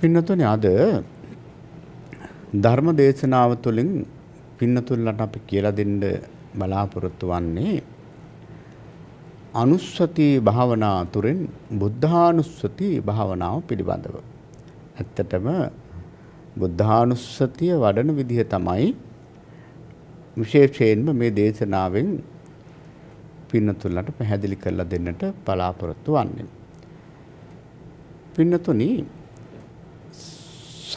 පින්නතුනි අද ධර්ම දේශනාව තුළින් පින්නතුල්ලට අපි කියලා දෙන්න බලාපොරොත්තු වන්නේ අනුස්සති භාවනා තුරින් බුද්ධානුස්සති භාවනාව පිළිබඳව. ඇත්තටම බුද්ධානුස්සතිය වඩන විදිහ තමයි විශේෂයෙන්ම මේ දේශනාවෙන් පින්නතුල්ලට පැහැදිලි කරලා දෙන්නට බලාපොරොත්තු වන්නේ. පින්නතුනි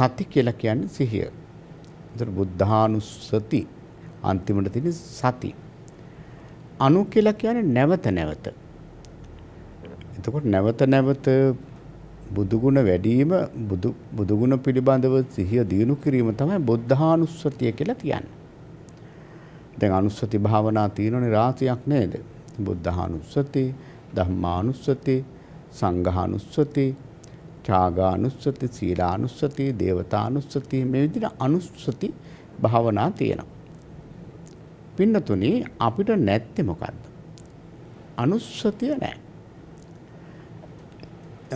සති කියලා කියන්නේ සිහිය. ඒතර බුද්ධානුස්සති අන්තිමට තියෙන සති. අනු කියලා කියන්නේ නැවත නැවත. එතකොට නැවත නැවත බුදුගුණ වැඩිම බුදු බුදුගුණ පිළිබඳව සිහිය දිනු කිරීම තමයි බුද්ධානුස්සතිය කියලා කියන්නේ. දැන් අනුස්සති භාවනා තියෙනනේ රාතියක් නේද? බුද්ධානුස්සති, ධම්මානුස්සති, සංඝානුස්සති, චාගානුස්සති, සීලානුස්සති, දේවතානුස්සති මේ විදිහට අනුස්සති භාවනා තියෙනවා. පින්නතුනි අපිට නැත්තේ මොකද්ද? අනුස්සතිය නැහැ.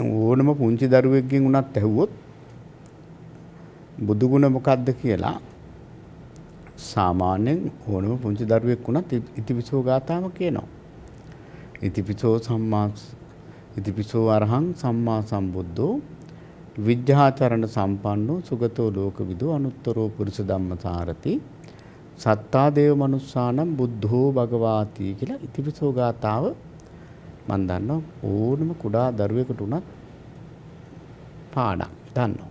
ඕනම පුංචි දරුවෙක්ගෙන් උනත් ඇහුවොත් බුදු ගුණ මොකද්ද කියලා සාමාන්‍යයෙන් ඕනම පුංචි දරුවෙක් වුණත් ඉතිපිසෝ ගාතාම කියනවා. ඉතිපිසෝ සම්මා ඉතිපිසෝ අරහං සම්මා සම්බුද්ධෝ විද්‍යාචරණ සම්පන්නෝ සුගතෝ ලෝකවිදෝ අනුත්තරෝ පුරිස ධම්මසාරති සත්තා දේව මනුස්සානම් බුද්ධෝ භගවාති කියලා ඉතිපිසෝ ගාතාව මම දන්නවා ඕනම කුඩා දරුවෙකුට උනත් පාඩම් දන්නවා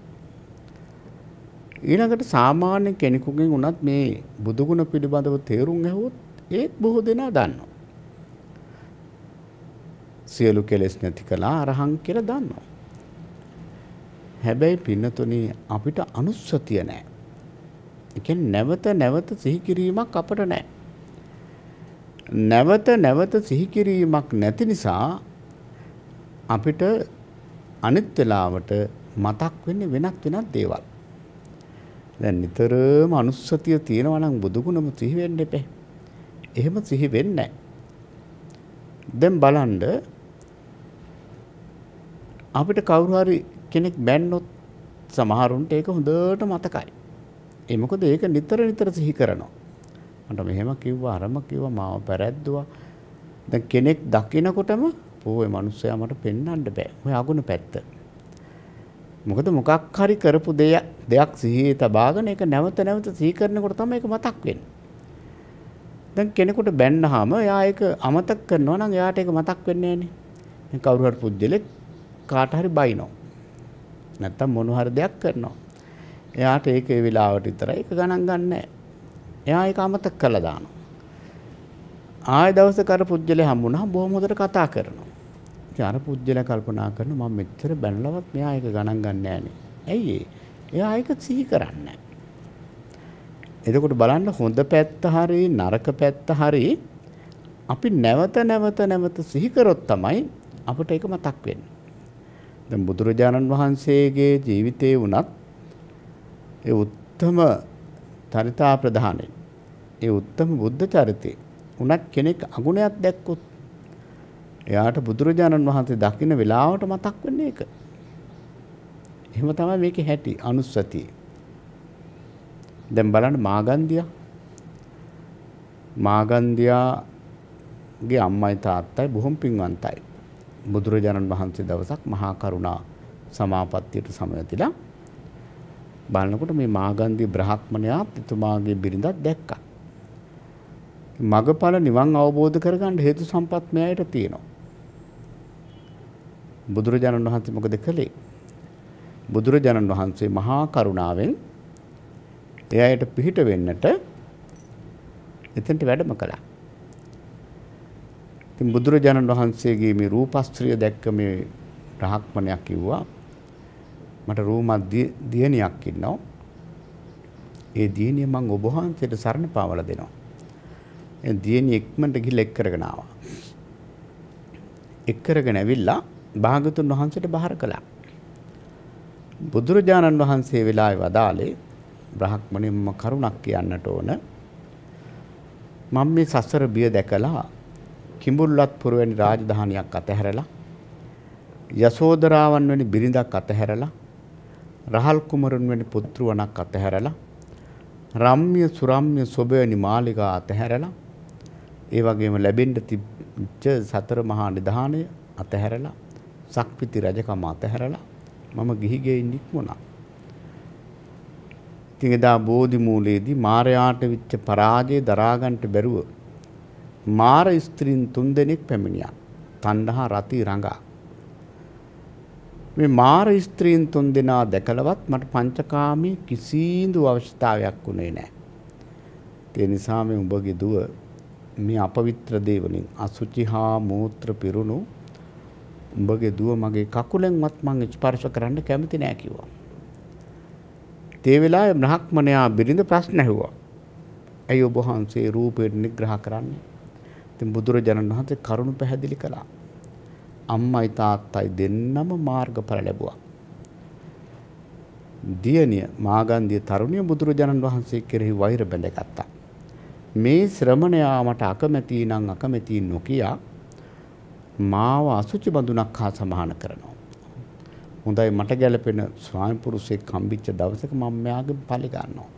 ඊළඟට සාමාන්‍ය කෙනෙකුගෙන් උනත් මේ බුදුගුණ පිළිබඳව තේරුම් ඇහුවොත් ඒත් බොහෝ දෙනා දන්නවා සියලු කෙලෙස් නැති කළා අරහං කියලා දන්නවා. හැබැයි පින්නතුනි අපිට අනුස්සතිය නැහැ. ඒ නැවත නැවත සිහි කිරීමක් අපට නැහැ. නැවත නැවත සිහි කිරීමක් නැති නිසා අපිට අනිත් වෙලාවට මතක් වෙන්නේ වෙනත් වෙනත් දේවල්. දැන් නිතරම අනුස්සතිය තියෙනවා නම් බුදුගුණම සිහි වෙන්න එපේ. එහෙම සිහි වෙන්නේ නැහැ. දැන් බලන්න අපිට කවුරු හරි කෙනෙක් බැන්නොත් සමහරුන්ට ඒක හොඳට මතකයි. ඒ මොකද ඒක නිතර නිතර සිහි කරනවා. මට මෙහෙම කිව්වා අරම කිව්වා මාව පැරැද්දුවා. දැන් කෙනෙක් දකිනකොටම පෝයේ මිනිස්සයා මට පෙන්වන්න බෑ. ඔය අගුණ පැත්ත. මොකද මොකක් හරි කරපු දෙයක් සිහියේ තබාගෙන ඒක නැවත නැවත සිහි කරනකොට තමයි ඒක මතක් වෙන්නේ. දැන් කෙනෙකුට බැන්නාම එයා ඒක අමතක කරනවා නම් එයාට ඒක මතක් වෙන්නේ නැහනේ. දැන් කවුරු හරි පුජ්‍යලෙක් කාට හරි බයිනෝ. නැත්තම් මොන හරි දෙයක් කරනවා. එයාට ඒක ඒ වෙලාවට විතරයි ඒක ගණන් ගන්න නැහැ. එයා ඒක අමතක කළා දානවා. ආය දවසක අර පුජ්‍යලේ හම්බුනහම බොහොම හොඳට කතා කරනවා. ඉතින් අර පුජ්‍යලයා කල්පනා කරනවා මම මෙච්චර බැනලවත් මෙයා ඒක ගණන් ගන්න නැහනේ. ඇයි ඒ? එයා ඒක සිහි කරන්නේ එතකොට බලන්න හොඳ පැත්ත හරි නරක පැත්ත හරි අපි නැවත නැවත නැවත සිහි කරොත් තමයි අපිට ඒක මතක් වෙන්නේ. දැන් බුදුරජාණන් වහන්සේගේ ජීවිතේ වුණත් ඒ උත්තම චරිතා ප්‍රධානෙන් ඒ උත්තම බුද්ධ චරිතේ උනත් කෙනෙක් අගුණයක් දැක්කොත් එයාට බුදුරජාණන් වහන්සේ දකින්න වෙලාවට මතක් වෙන්නේ ඒක. එහෙම තමයි මේකේ හැටි අනුස්සතිය. දැන් බලන්න මාගන්දියා මාගන්දියාගේ අම්මයි තාත්තයි බොහොම පින්වන්තයි. බුදුරජාණන් වහන්සේ දවසක් මහා කරුණා සමාපත්තියට සමවැතිලා බලනකොට මේ මාගන්ධි බ්‍රහ්මණයාත් එතුමාගේ බිරිඳක් දැක්කා. මගඵල නිවන් අවබෝධ කරගන්න හේතු සම්පත් මෙයාට තියෙනවා. බුදුරජාණන් වහන්සේ මොකද කළේ? බුදුරජාණන් වහන්සේ මහා කරුණාවෙන් එයාට පිහිට වෙන්නට එතෙන්ට වැඩම කළා. ඉතින් බුදුරජාණන් වහන්සේගේ මේ රූපස්ත්‍රිය දැක්ක මේ රහක්මනයක් කිව්වා මට රූමත් දියණියක් ඉන්නවා. ඒ දියණිය මං ඔබ වහන්සේට සරණ පාවලා දෙනවා. ඒ දියණිය ඉක්මනට ගිහිල්ලා එක් කරගෙන ආවා. එක් කරගෙන ඇවිල්ලා භාගතුන් වහන්සේට බාර කළා. බුදුරජාණන් වහන්සේ වෙලාවේ වදාලේ බ්‍රහ්මණයම කරුණක් කියන්නට ඕන. මම මේ සසර බිය දැකලා කිඹුල්වත්පුර වැනි රාජධානියක් අතහැරලා යසෝදරාවන් වැනි බිරිඳක් අතහැරලා රහල් කුමරුන් වැනි පුත්‍රවණක් අතහැරලා රම්්‍ය සුරම්්‍ය සොබවැනි මාලිකා අතහැරලා ඒ වගේම ලැබෙන්න තිබ්ච සතර මහා නිධානය අතහැරලා සක්විති රජකම අතහැරලා මම ගිහි ගෙයින් ඉක්මුණා. ඉතින් එදා බෝධි මූලයේදී මාරයාට විච්ච පරාජය දරාගන්න බැරුව මාර ස්ත්‍රීන් තුන්දෙනෙක් පැමිණියා. තණ්හා රති රඟා. මේ මාර ස්ත්‍රීන් තුන්දෙනා දැකලවත් මට පංචකාමී කිසිඳු අවශ්‍යතාවයක් වුණේ නැහැ. ඒ නිසා මේ උඹගේ දුව මේ අපවිත්‍ර දේවලින් අසුචි හා මූත්‍ර පිරුණු උඹගේ දුව මගේ කකුලෙන්වත් මං ස්පර්ශ කරන්න කැමති නෑ කිව්වා. ඒ වෙලාවේ බ්‍රහ්මණයා බිරිඳ ප්‍රශ්න ඇහුවා. ඇයි ඔබ වහන්සේ රූපේ නිග්‍රහ කරන්නේ? ඉතින් බුදුරජාණන් වහන්සේ කරුණ පැහැදිලි කළා. අම්මයි තාත්තයි දෙන්නම මාර්ගඵල ලැබුවා. දියණිය මාගන්ධිය තරුණිය බුදුරජාණන් වහන්සේ කෙරෙහි වෛර බැඳගත්තා. මේ ශ්‍රමණයා මට අකමැති නම් අකමැති නොකිය මාව අසුචි බඳුනක් හා සමාන කරනවා. හොඳයි මට ගැළපෙන ස්වාමි පුරුෂයෙක් හම්බෙච්ච දවසක මම මෙයාගෙන් පලි ගන්නවා.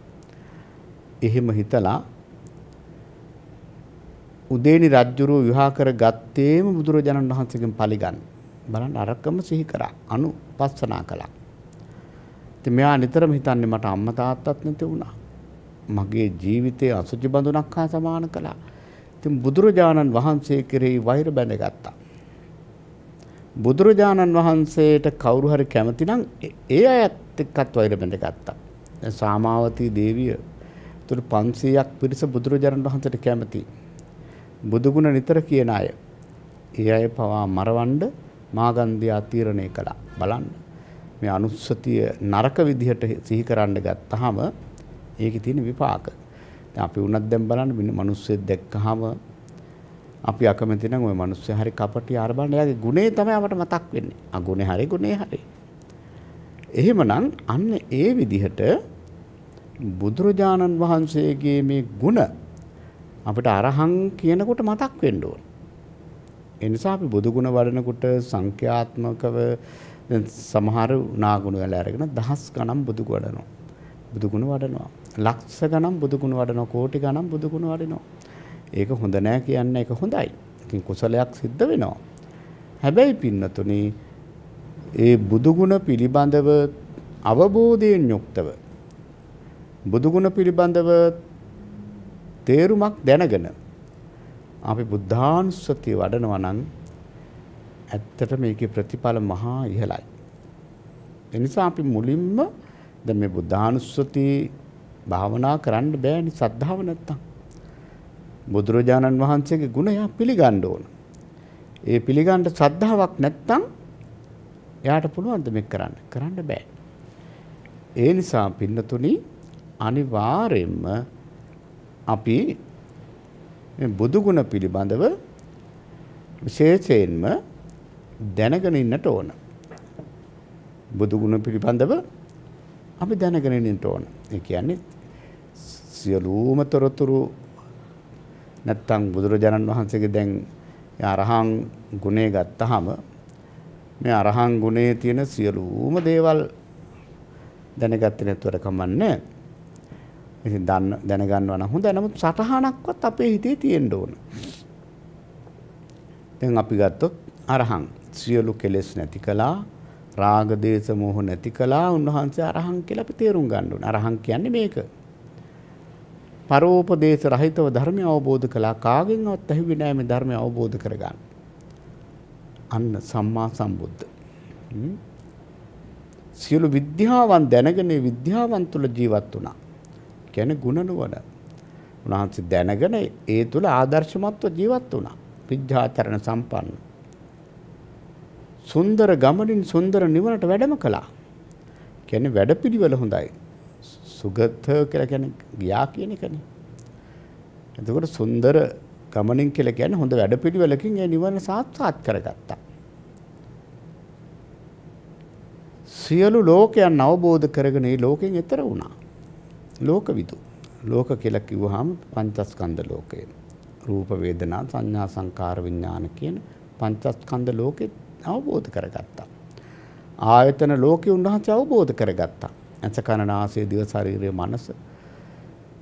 එහෙම හිතලා උදේනි රජ්ජුරුව විවාහ කර ගත්තේම බුදුරජාණන් වහන්සේගෙන් පලිගන්න. බලන්න අරකම සිහි කරා. අනුපස්සනා කළා. ඉතින් මෙයා නිතරම හිතන්නේ මට අම්මා තාත්තත් නැති වුණා. මගේ ජීවිතයේ අසුචි බඳුනක් හා සමාන කළා. ඉතින් බුදුරජාණන් වහන්සේ කෙරෙහි වෛර බැඳගත්තා. බුදුරජාණන් වහන්සේට කවුරු හරි කැමති නම් ඒ අයත් එක්කත් වෛර බැඳගත්තා. සාමාවතී දේවිය තුරු 500ක් පිරිස බුදුරජාණන් වහන්සේට කැමතියි. බුදුගුණ නිතර කියන අය. ඒ අය පවා මරවන්ඩ මාගන්ධයා තීරණය කළා බලන්න. මේ අනුස්සතිය නරක විදිහට සිහි කරන්න ගත්තහම ඒකේ තියෙන විපාක. දැන් අපි උනත් දැන් බලන්න මිනිස්සෙක් දැක්කහම අපි අකමැති නම් ওই මිනිස්සයා හරි කපටි ආර බලන්න එයාගේ ගුණේ තමයි අපට මතක් වෙන්නේ. ආ ගුණේ හරි ගුණේ හරි. එහෙමනම් අන්න ඒ විදිහට බුදුරජාණන් වහන්සේගේ මේ ගුණ අපිට අරහං කියනකොට මතක් වෙන්න ඕන. ඒ නිසා අපි බුදු ගුණ වඩනකොට සංඛ්‍යාත්මකව සමහර නාගුණ වල අරගෙන දහස් ගණන් බුදු වඩනවා. බුදු ගුණ වඩනවා. ලක්ෂ ගණන් බුදු ගුණ වඩනවා. කෝටි ගණන් බුදු ගුණ වඩිනවා. ඒක හොඳ නෑ කියන්න ඒක හොඳයි. ඒකෙන් කුසලයක් සිද්ධ වෙනවා. හැබැයි පින්නතුනි ඒ බුදු ගුණ පිළිබඳව අවබෝධයෙන් යුක්තව බුදු ගුණ පිළිබඳව තේරුමක් දැනගෙන අපි බුද්ධානුස්සතිය වඩනවා නම් ඇත්තට මේකේ ප්‍රතිඵල මහා ඉහළයි. එනිසා අපි මුලින්ම දැන් මේ බුද්ධානුස්සති භාවනා කරන්න බෑනි සද්ධාව නැත්තම්. බුදුරජාණන් වහන්සේගේ ගුණය පිළිගන්න ඕන. ඒ පිළිගන්න ශ්‍රද්ධාවක් නැත්තම් එයාට පුළුවන් ද මේක කරන්න? කරන්න බෑ. ඒ නිසා පින්නතුනි අනිවාර්යයෙන්ම අපි බුදු ගුණ පිළිබඳව විශේෂයෙන්ම දැනගෙන ඉන්නට ඕන. බුදු ගුණ පිළිබඳව අපි දැනගෙන ඉන්නට ඕන. ඒ කියන්නේ සියලුම තොරතුරු නැත්තම් බුදුරජාණන් වහන්සේගේ දැන් අරහං ගුණය ගත්තාම මේ අරහං ගුණයේ තියෙන සියලුම දේවල් දැනගත්තේ නැතුවට කමන්නේ නැහැ. ඉතින් දන්න දැනගන්නවා නම් හොඳයි. නමුත් සටහනක්වත් අපේ හිතේ තියෙන්න ඕන. දැන් අපි ගත්තොත් අරහං සියලු කෙලෙස් නැති කළා රාග දේශ මොහ නැති කළා උන්වහන්සේ අරහං කියලා අපි තේරුම් ගන්න ඕන. අරහං කියන්නේ මේක. පරෝපදේශ රහිතව ධර්මය අවබෝධ කළා කාගෙන්වත් ඇහිුවේ නැහැ මේ ධර්මය අවබෝධ කරගන්න. අන්න සම්මා සම්බුද්ධ. සියලු විද්‍යාවන් දැනගෙන විද්‍යාවන් තුල ජීවත් වුණා. කියන්නේ ಗುಣ නුවණ. උන්වහන්සේ දැනගෙන ඒ තුල ආදර්ශමත්ව ජීවත් වුණා. විඥාචරණ සම්පන්න. සුන්දර ගමනින් සුන්දර නිවනට වැඩම කළා. කියන්නේ වැඩපිළිවෙල හොඳයි. සුගත කියලා කියන්නේ ගියා කියන එකනේ. එතකොට සුන්දර ගමනින් කියලා කියන්නේ හොඳ වැඩපිළිවෙලකින් ඒ නිවන සාක්ෂාත් කරගත්තා. සියලු ලෝකයන් අවබෝධ කරගෙන ඒ ලෝකෙන් එතර වුණා. ලෝකවිදු. ලෝක කියලා කිව්වහම පංචස්කන්ධ ලෝකය. රූප වේදනා සංඥා සංකාර විඥාන කියන පංචස්කන්ධ ලෝකෙත් අවබෝධ කරගත්තා. ආයතන ලෝකෙ උන්වහන්සේ අවබෝධ කරගත්තා. ඇස කන නාසය දිව ශරීරය මනස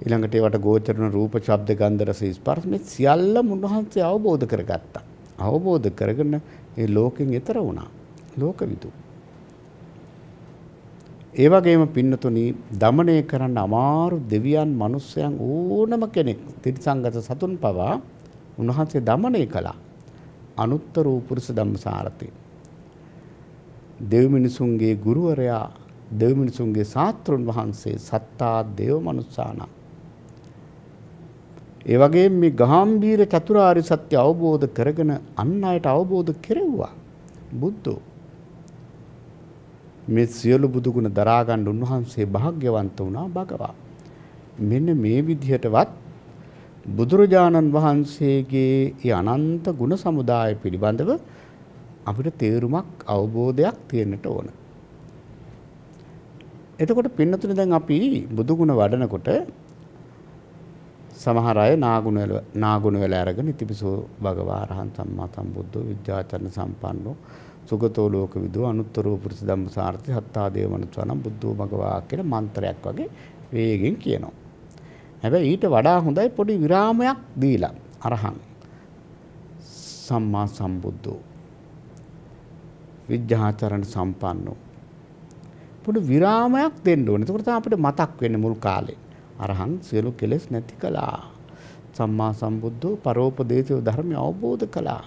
ඊළඟට ඒවට ගෝචරන රූප ශබ්ද ගන්ධ රස ස්පර්ශ මේ සියල්ලම උන්වහන්සේ අවබෝධ කරගත්තා. අවබෝධ කරගෙන ඒ ලෝකෙන් එතර වුණා. ලෝකවිදු. ඒ වගේම පින්නතුනි দমনය කරන්න අමාරු දෙවියන් මිනිස්යන් ඕනම කෙනෙක් තිරිසංගත සතුන් පවා උන්වහන්සේ দমনය කළා. අනුත්තර උපුරුෂ ධම්මසාරතේ. දෙව් මිනිසුන්ගේ ගුරුවරයා දෙව් මිනිසුන්ගේ සාත්‍රුන් වහන්සේ සත්තා දේව මනුස්සානා ඒ වගේ මේ ගාම්භීර චතුරාර්ය සත්‍ය අවබෝධ කරගෙන අන් අයට අවබෝධ කෙරෙව්වා බුද්ධෝ මේ සියලු බුදුගුණ දරාගණ්ඩ උන්වහන්සේ භාග්‍යවන්ත වුණා භගවා. මෙන්න මේ විදිහටවත් බුදුරජාණන් වහන්සේගේ ඒ අනන්ත ගුණ සමුදාය පිළිබඳව අපිට තේරුමක් අවබෝධයක් තියෙන්නට ඕන. එතකොට පින්නතුන දැන් අපි බුදුගුණ වඩනකොට සමහර අය නාගුණ නාගුණ වෙලා අරගෙන ඉතිපිසෝ භගවා රහන් සම්මා සම්බුද්ධ විද්‍යාචරණ සම්පන්නෝ සුගතෝ ලෝක විදෝ අනුත්තරෝ පුරිස ධම්ම සාර්ථි හත්තා දේව මනුස්සානම් බුද්ධෝ භගවා කියලා මන්ත්‍රයක් වගේ වේගෙන් කියනවා. හැබැයි ඊට වඩා හොඳයි පොඩි විරාමයක් දීලා අරහං සම්මා සම්බුද්ධෝ විද්‍යාචරණ සම්පන්නෝ පොඩි විරාමයක් දෙන්න ඕනේ. එතකොට තමයි අපිට මතක් වෙන්නේ මුල් කාලේ. අරහං සියලු කෙලෙස් නැති කළා. සම්මා සම්බුද්ධෝ පරෝපදේශෝ ධර්මය අවබෝධ කළා.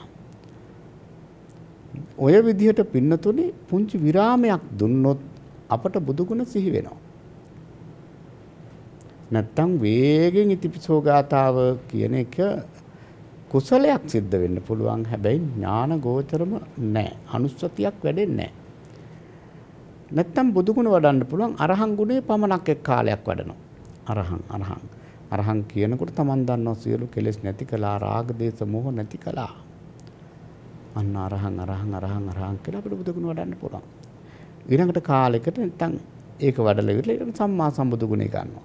ඔය විදිහට පින්නතුනේ පුංචි විරාමයක් දුන්නොත් අපට බුදුගුණ සිහි වෙනවා. නැත්තම් වේගෙන් ඉතිපිසෝ ගාතාව කියන එක කුසලයක් සිද්ධ වෙන්න පුළුවන් හැබැයි ඥාන ගෝචරම නැහැ. අනුස්සතියක් වැඩෙන්නේ නැහැ. නැත්තම් බුදුගුණ වඩන්න පුළුවන් අරහන් ගුණේ පමණක් එක් කාලයක් වඩනවා. අරහන් අරහන් අරහන් කියනකොට Taman දන්නවා සියලු කෙලෙස් නැති කළා රාග දේශ මොහ නැති කළා අන්න අරහං අරහං අරහං අරහං කියලා අපිට බුදු ගුණ වඩන්න පුළුවන්. ඊළඟට කාලෙකට නැත්තම් ඒක වඩලා ඉවරලා ඊට සම්මා සම්බුදු ගුණය ගන්නවා.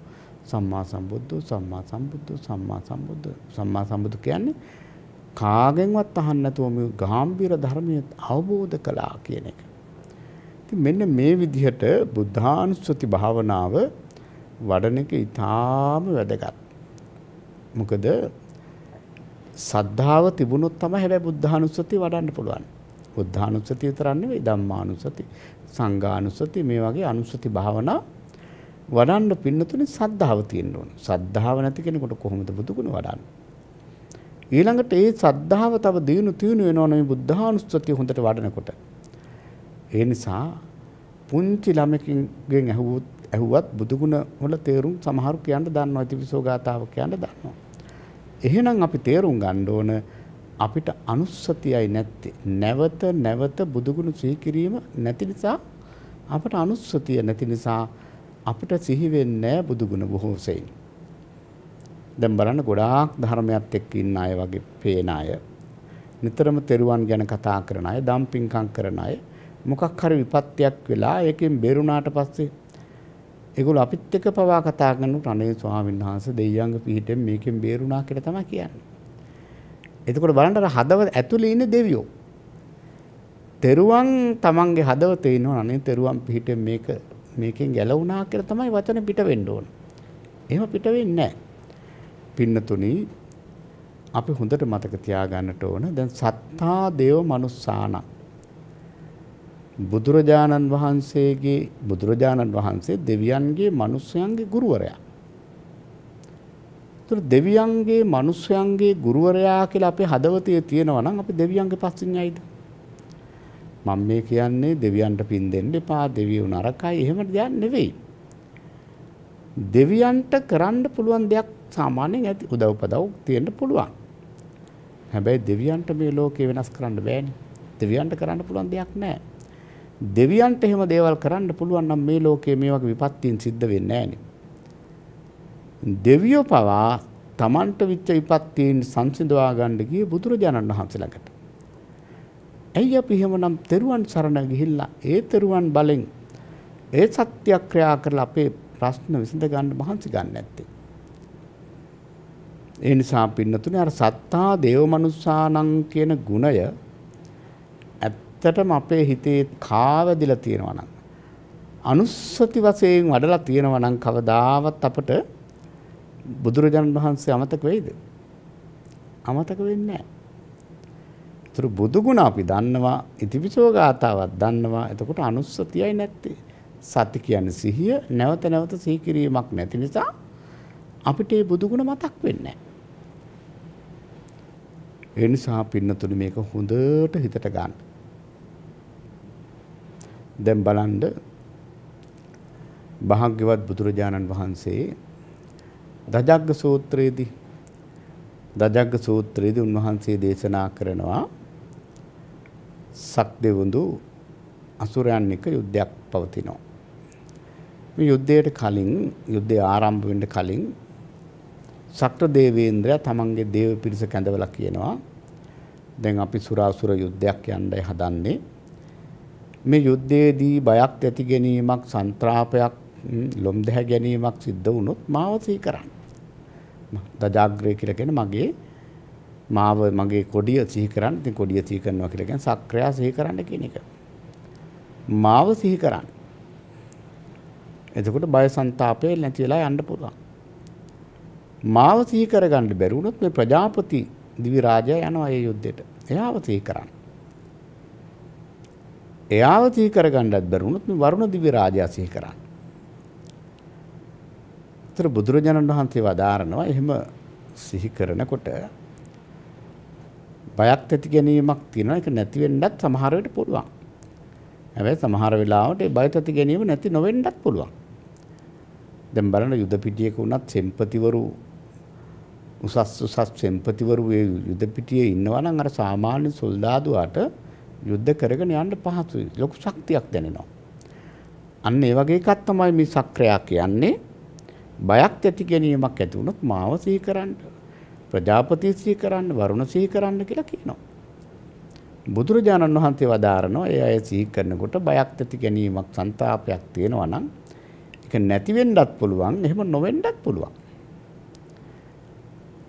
සම්මා සම්බුද්ධ සම්මා සම්බුද්ධ සම්මා සම්බුද්ධ සම්මා සම්බුදු කියන්නේ කාගෙන්වත් අහන්න නැතුව මේ ගාම්භීර ධර්මය අවබෝධ කළා කියන එක. ඉතින් මෙන්න මේ විදිහට බුද්ධානුස්සති භාවනාව වඩන එක ඊටාම වැදගත්. මොකද සද්ධාව තිබුණොත් තමයි හැබැයි බුද්ධානුස්සතිය වඩන්න පුළුවන්. බුද්ධානුස්සතිය විතරක් නෙවෙයි ධම්මානුස්සති, සංඝානුස්සති මේ වගේ අනුස්සති භාවනා වඩන්න පින්නතුනේ සද්ධාව තියෙන්න ඕන. සද්ධාව නැති කෙනෙකුට කොහොමද බුදුගුණ වඩන්නේ? ඊළඟට ඒ සද්ධාව තව දිනු තියුණු වෙනවනේ මේ බුද්ධානුස්සතිය හොඳට වඩනකොට. ඒ නිසා පුංචි ළමකින්ගෙන් ඇහුවොත් ඇහුවත් බුදුගුණ වල තේරුම් සමහරු කියන්න දන්නවා ත්‍රිවිසෝ ගාතාව කියන්න දන්නවා. එහෙනම් අපි තේරුම් ගන්න ඕන අපිට අනුස්සතියයි නැත්තේ. නැවත නැවත බුදුගුණ සිහි කිරීම නැති නිසා අපට අනුස්සතිය නැති නිසා අපිට සිහි වෙන්නේ නැහැ බුදුගුණ බොහෝ සෙයින්. දැන් බලන්න ගොඩාක් ධර්මයක් එක්ක ඉන්න අය වගේ පේන අය. නිතරම තෙරුවන් ගැන කතා කරන අය, දම්පින්කම් කරන අය මොකක් හරි විපත්යක් වෙලා ඒකෙන් බේරුණාට පස්සේ ඒගොල්ලෝ අපිත් එක්ක පවා කතා කරන රණේ ස්වාමීන් වහන්සේ දෙයියන්ග පිහිටෙන් මේකෙන් බේරුණා කියලා තමයි කියන්නේ. එතකොට බලන්න අර හදවත ඇතුලේ ඉන්නේ දෙවියෝ. තෙරුවන් තමන්ගේ හදවතේ ඉන්නවා අනේ තෙරුවන් පිහිටෙන් මේක මේකෙන් ගැලවුණා කියලා තමයි වචන පිට වෙන්න ඕන. එහෙම පිට වෙන්නේ නැහැ. පින්නතුනි අපි හොඳට මතක තියාගන්නට ඕන දැන් සත්තා දේව මනුස්සානක් බුදුරජාණන් වහන්සේගේ බුදුරජාණන් වහන්සේ දෙවියන්ගේ මිනිස්යන්ගේ ගුරුවරයා. ඒතර දෙවියන්ගේ මිනිස්යන්ගේ ගුරුවරයා කියලා අපේ හදවතේ තියෙනවා නම් අපි දෙවියන්ගේ පස්සෙන් යයිද? මම මේ කියන්නේ දෙවියන්ට පින් දෙන්න එපා දෙවියෝ නරකයි එහෙම දෙයක් නෙවෙයි. දෙවියන්ට කරන්න පුළුවන් දෙයක් සාමාන්‍යයෙන් ඇති උදව්පදව් තියෙන්න පුළුවන්. හැබැයි දෙවියන්ට මේ ලෝකේ වෙනස් කරන්න බෑනේ. දෙවියන්ට කරන්න පුළුවන් දෙයක් නෑ. දෙවියන්ට එහෙම දේවල් කරන්න පුළුවන් නම් මේ ලෝකයේ මේ වගේ විපත්තින් සිද්ධ වෙන්නේ නැහැ දෙවියෝ පවා Tamanට විච්ච විපත්තින් සංසිඳවා ගන්න ගිය බුදුරජාණන් වහන්සේ ළඟට. ඇයි අපි එහෙමනම් තෙරුවන් සරණ ගිහිල්ලා ඒ තෙරුවන් බලෙන් ඒ සත්‍යක්‍රියා කරලා අපේ ප්‍රශ්න විසඳ ගන්න මහන්සි ගන්න නැත්තේ? ඒ නිසා පින්නතුනේ අර සත්තා දේව මනුස්සානම් කියන ගුණය ඇත්තටම අපේ හිතේ කාවැදිලා තියෙනවා නම් අනුස්සති වශයෙන් වඩලා තියෙනවා නම් කවදාවත් අපට බුදුරජාණන් වහන්සේ අමතක වෙයිද? අමතක වෙන්නේ නැහැ. ඒතර බුදු ගුණ අපි දන්නවා, ඉතිපිසෝ ගාතාවක් දන්නවා. එතකොට අනුස්සතියයි නැත්තේ. සති කියන්නේ සිහිය නැවත නැවත සිහි කිරීමක් නැති නිසා අපිට මේ බුදු ගුණ මතක් වෙන්නේ නැහැ. ඒ නිසා පින්නතුනි මේක හොඳට හිතට ගන්න. දැන් බලන්න භාග්‍යවත් බුදුරජාණන් වහන්සේ දජග්ග සූත්‍රයේදී දජග්ග සූත්‍රයේදී උන්වහන්සේ දේශනා කරනවා සක්දෙවඳු අසුරයන් එක යුද්ධයක් පවතිනවා. මේ යුද්ධයට කලින් යුද්ධය ආරම්භ වෙන්න කලින් සක්‍ර දේවේන්ද්‍රයා තමන්ගේ දේව පිරිස කැඳවලා කියනවා දැන් අපි සුරාසුර යුද්ධයක් යන්නයි හදන්නේ මේ යුද්ධයේදී බයක් ඇති ගැනීමක් සන්ත්‍රාපයක් ලොම් දැහැ ගැනීමක් සිද්ධ වුණොත් මාව සිහි කරන්න. දජාග්‍රය කියලා කියන්නේ මගේ මාව මගේ කොඩිය සිහි කරන්න. ඉතින් කොඩිය සිහි කරනවා කියලා කියන්නේ සක්‍රියා සිහි කරන්න කියන එක. මාව සිහි කරන්න. එතකොට බය සන්තාපය නැති වෙලා යන්න පුළුවන්. මාව සිහි කරගන්න බැරි වුණොත් මේ ප්‍රජාපති දිවි රාජයා යනවා ඒ යුද්ධයට. එයාව සිහි කරන්න. එයාව සිහි කරගන්නත් බැරි වුණොත් මේ වරුණ දිව්‍ය රාජයා සිහි කරන්න. ඒතර බුදුරජාණන් වහන්සේ වදාරනවා එහෙම සිහි කරනකොට බයක් ඇති ගැනීමක් තියෙනවා ඒක නැති වෙන්නත් සමහර වෙලට පුළුවන්. හැබැයි සමහර වෙලාවට ඒ බය ඇති ගැනීම නැති නොවෙන්නත් පුළුවන්. දැන් බලන්න යුද පිටියක වුණත් සෙම්පතිවරු උසස් උසස් සෙම්පතිවරු ඒ යුද පිටියේ ඉන්නවා නම් අර සාමාන්‍ය සොල්දාදුවාට යුද්ධ කරගෙන යන්න පහසුයි. ලොකු ශක්තියක් දැනෙනවා. අන්න ඒ වගේ එකක් තමයි මේ සක්‍රයා කියන්නේ. බයක් ඇති ගැනීමක් ඇති වුණොත් මාව සිහි කරන්න, ප්‍රජාපති සිහි කරන්න, වරුණ සිහි කරන්න කියලා කියනවා. බුදුරජාණන් වහන්සේ වදාරනවා ඒ අය සිහි කරනකොට බයක් ඇති ගැනීමක්, ਸੰతాපයක් තියෙනවා නම් ඒක නැති වෙන්නත් පුළුවන්, එහෙම නොවෙන්නත් පුළුවන්.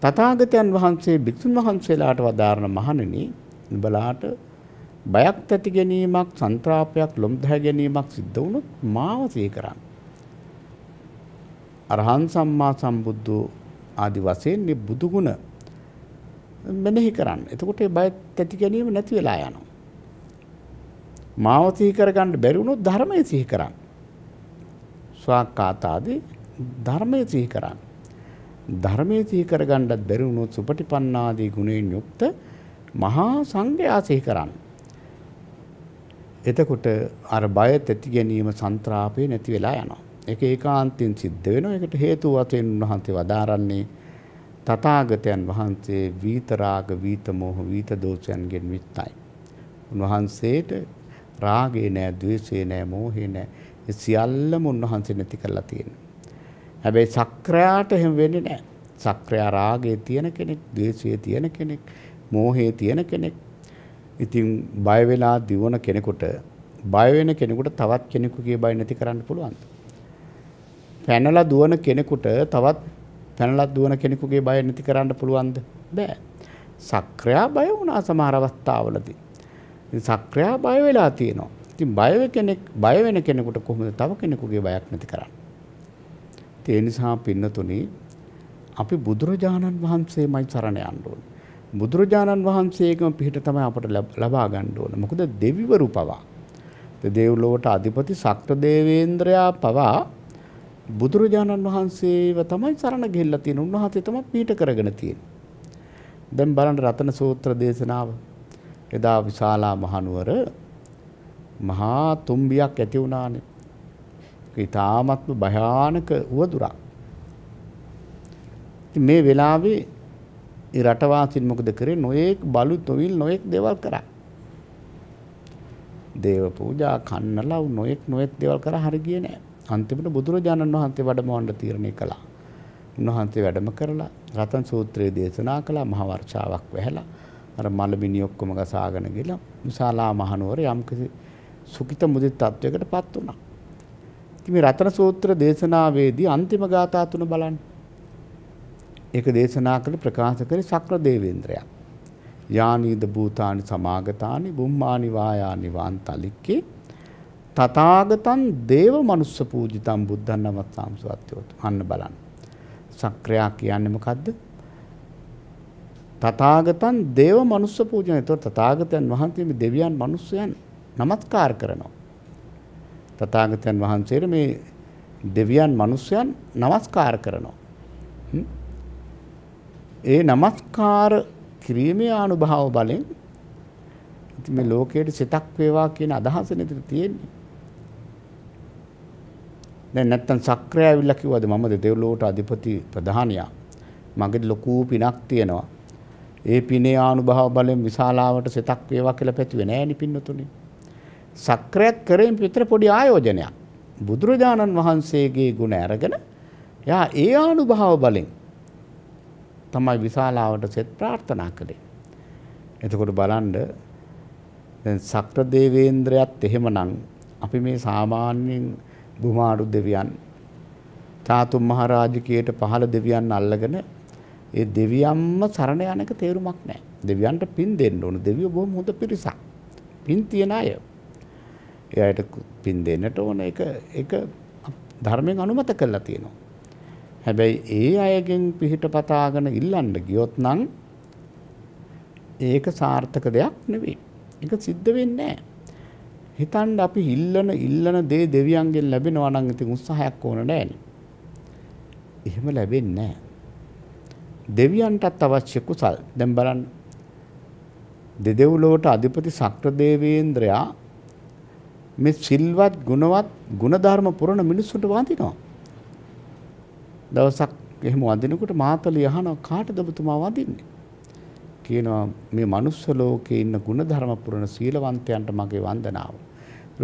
තථාගතයන් වහන්සේ භික්ෂුන් වහන්සේලාට වදාරන මහණෙනි, නුඹලාට බයක් ඇති ගැනීමක් සන්ත්‍රාපයක් ලොම්දහැ ගැනීමක් සිද්ධ වුණොත් මාව සිහි කරන්න. අරහන් සම්මා සම්බුද්ධ ආදි වශයෙන් මේ බුදු ගුණ මෙනෙහි කරන්න. එතකොට ඒ බය ඇති ගැනීම නැති වෙලා යනවා. මාව සිහි කරගන්න බැරි වුණොත් ධර්මය සිහි කරන්න. ස්වාක්කාත ආදී ධර්මය සිහි කරන්න. ධර්මය සිහි කරගන්නත් බැරි වුණොත් සුපටිපන්නාදී ගුණයෙන් යුක්ත මහා සංඝයා සිහි කරන්න. එතකොට අර බයත් ඇති ගැනීම සන්ත්‍රාපය නැති වෙලා යනවා. ඒක ඒකාන්තයෙන් සිද්ධ වෙනවා. ඒකට හේතු වශයෙන් උන්වහන්සේ වදාරන්නේ තථාගතයන් වහන්සේ වීතරාග වීතමෝහ වීත දෝෂයන්ගෙන් මිත්තයි. උන්වහන්සේට රාගේ නෑ, ద్వේෂේ නෑ, මෝහේ නෑ. ඒ සියල්ලම උන්වහන්සේ නැති කරලා තියෙනවා. හැබැයි සක්‍රයාට එහෙම වෙන්නේ නෑ. සක්‍රයා රාගේ තියෙන කෙනෙක්, ద్వේෂේ තියෙන කෙනෙක්, මෝහේ තියෙන කෙනෙක්. ඉතින් බය වෙලා දිවන කෙනෙකුට බය වෙන කෙනෙකුට තවත් කෙනෙකුගේ බය නැති කරන්න පුළුවන්ද? පැනලා දුවන කෙනෙකුට තවත් පැනලා දුවන කෙනෙකුගේ බය නැති කරන්න පුළුවන්ද? බෑ. සක්‍රියා බය වුණා සමහර අවස්ථාවලදී. ඉතින් සක්‍රියා බය වෙලා තියෙනවා. ඉතින් බය කෙනෙක් බය වෙන කෙනෙකුට කොහොමද තව කෙනෙකුගේ බයක් නැති කරන්නේ? ඒ නිසා පින්නතුනි අපි බුදුරජාණන් වහන්සේමයි සරණ යන්න ඕනේ. බුදුරජාණන් වහන්සේගම පිහිට තමයි අපට ලබා ගන්න ඕන. මොකද දෙවිවරු පවා දෙව්ලොවට අධිපති සක්‍ර දේවේන්ද්‍රයා පවා බුදුරජාණන් වහන්සේව තමයි සරණ ගිහිල්ලා තියෙන. උන්වහන්සේ තමයි පිහිට කරගෙන තියෙන්නේ. දැන් බලන්න රතන සූත්‍ර දේශනාව. එදා විශාලා මහනුවර මහා තුම්බියක් ඇති වුණානේ. ඊටාත්ම භයානක උවදුරක්. මේ වෙලාවේ ඒ රටවාසීන් මොකද කරේ? නොඑක් බලු තොවිල් නොඑක් දේවල් කරා. දේව පූජා කන්නලා නොඑක් නොඑක් දේවල් කරා හරි ගියේ නෑ. අන්තිමට බුදුරජාණන් වහන්සේ වැඩමවන්න තීරණය කළා. උන්වහන්සේ වැඩම කරලා රතන් සූත්‍රය දේශනා කළා මහ වර්ෂාවක් වැහැලා අර මලබිනි ඔක්කොම ගසාගෙන ගිහලා විශාලා මහනුවර යම්කිසි සුඛිත මුදිත තත්වයකටපත් වුණා. ඉතින් මේ රතන සූත්‍ර දේශනාවේදී අන්තිම ගාථා තුන බලන්න. ඒක දේශනා කළ ප්‍රකාශ කරේ සක්‍ර දේවේන්ද්‍රයා. යානීද භූතානි සමාගතානි බුම්මානි වායානි වාන්තලික්කේ තථාගතං දේව මනුස්ස පූජිතං බුද්ධං නමස්සාම් සුවත්යෝතු. අන්න බලන්න. සක්‍රයා කියන්නේ මොකද්ද? තථාගතං දේව මනුස්ස පූජන. ඒතකොට තථාගතයන් වහන්සේ මේ දෙවියන් මනුස්සයන් නමස්කාර කරනවා. තථාගතයන් වහන්සේට මේ දෙවියන් මනුස්සයන් නමස්කාර කරනවා. ඒ নমස්කාර කිරීමේ අනුභව බලෙන් ඉතින් මේ ලෝකයට සිතක් වේවා කියන අදහස නේද තියෙන්නේ. දැන් නැත්තම් සක්‍රය ඇවිල්ලා කිව්වද මම දෙව්ලොවට අධිපති ප්‍රධානියා. මගේ ලොකු පිනක් තියෙනවා. ඒ පිනේ ආනුභාව බලෙන් විශාලාවට සිතක් වේවා කියලා පැතුවේ නෑ නිපින්නතුනේ. සක්‍රයත් කරෙන් පිටර පොඩි ආයෝජනයක්. බුදුරජාණන් වහන්සේගේ ගුණ අරගෙන එයා ඒ ආනුභාව බලෙන් තමයි විශාලාවට සෙත් ප්‍රාර්ථනා කළේ. එතකොට බලන්න දැන් සක්‍ර දේවේන්ද්‍රයත් එහෙමනම් අපි මේ සාමාන්‍යයෙන් බුමාරු දෙවියන් චාතුම් මහරජකයට පහළ දෙවියන් අල්ලගෙන ඒ දෙවියන්ම සරණ යන එක තේරුමක් නැහැ. දෙවියන්ට පින් දෙන්න ඕන. දෙවියෝ බොහොම හොඳ පිරිසක්. පින් තියන අය. එයාට පින් දෙන්නට ඕන එක එක ධර්මයෙන් අනුමත කරලා තියෙනවා. හැබැයි ඒ අයගෙන් පිහිට පතාගෙන ඉල්ලන්න ගියොත් නම් ඒක සාර්ථක දෙයක් නෙවෙයි. ඒක සිද්ධ වෙන්නේ නැහැ. හිතන්න අපි ඉල්ලන ඉල්ලන දේ දෙවියන්ගෙන් ලැබෙනවා නම් ඉතින් උත්සාහයක් ඕන නැහැ. එහෙම ලැබෙන්නේ නැහැ. දෙවියන්ටත් අවශ්‍ය කුසල්. දැන් බලන්න. දෙදෙව්ලොවට අධිපති සක්‍රදේවේන්ද්‍රයා මේ සිල්වත් ගුණවත් ගුණධර්ම පුරණ මිනිස්සුන්ට වඳිනවා. දවසක් එහෙම වඳිනකොට මාතලි අහනවා කාටද ඔබතුමා වඳින්නේ? කියනවා මේ manuss ලෝකේ ඉන්න ಗುಣධර්ම පුරන සීලවන්තයන්ට මගේ වන්දනාව.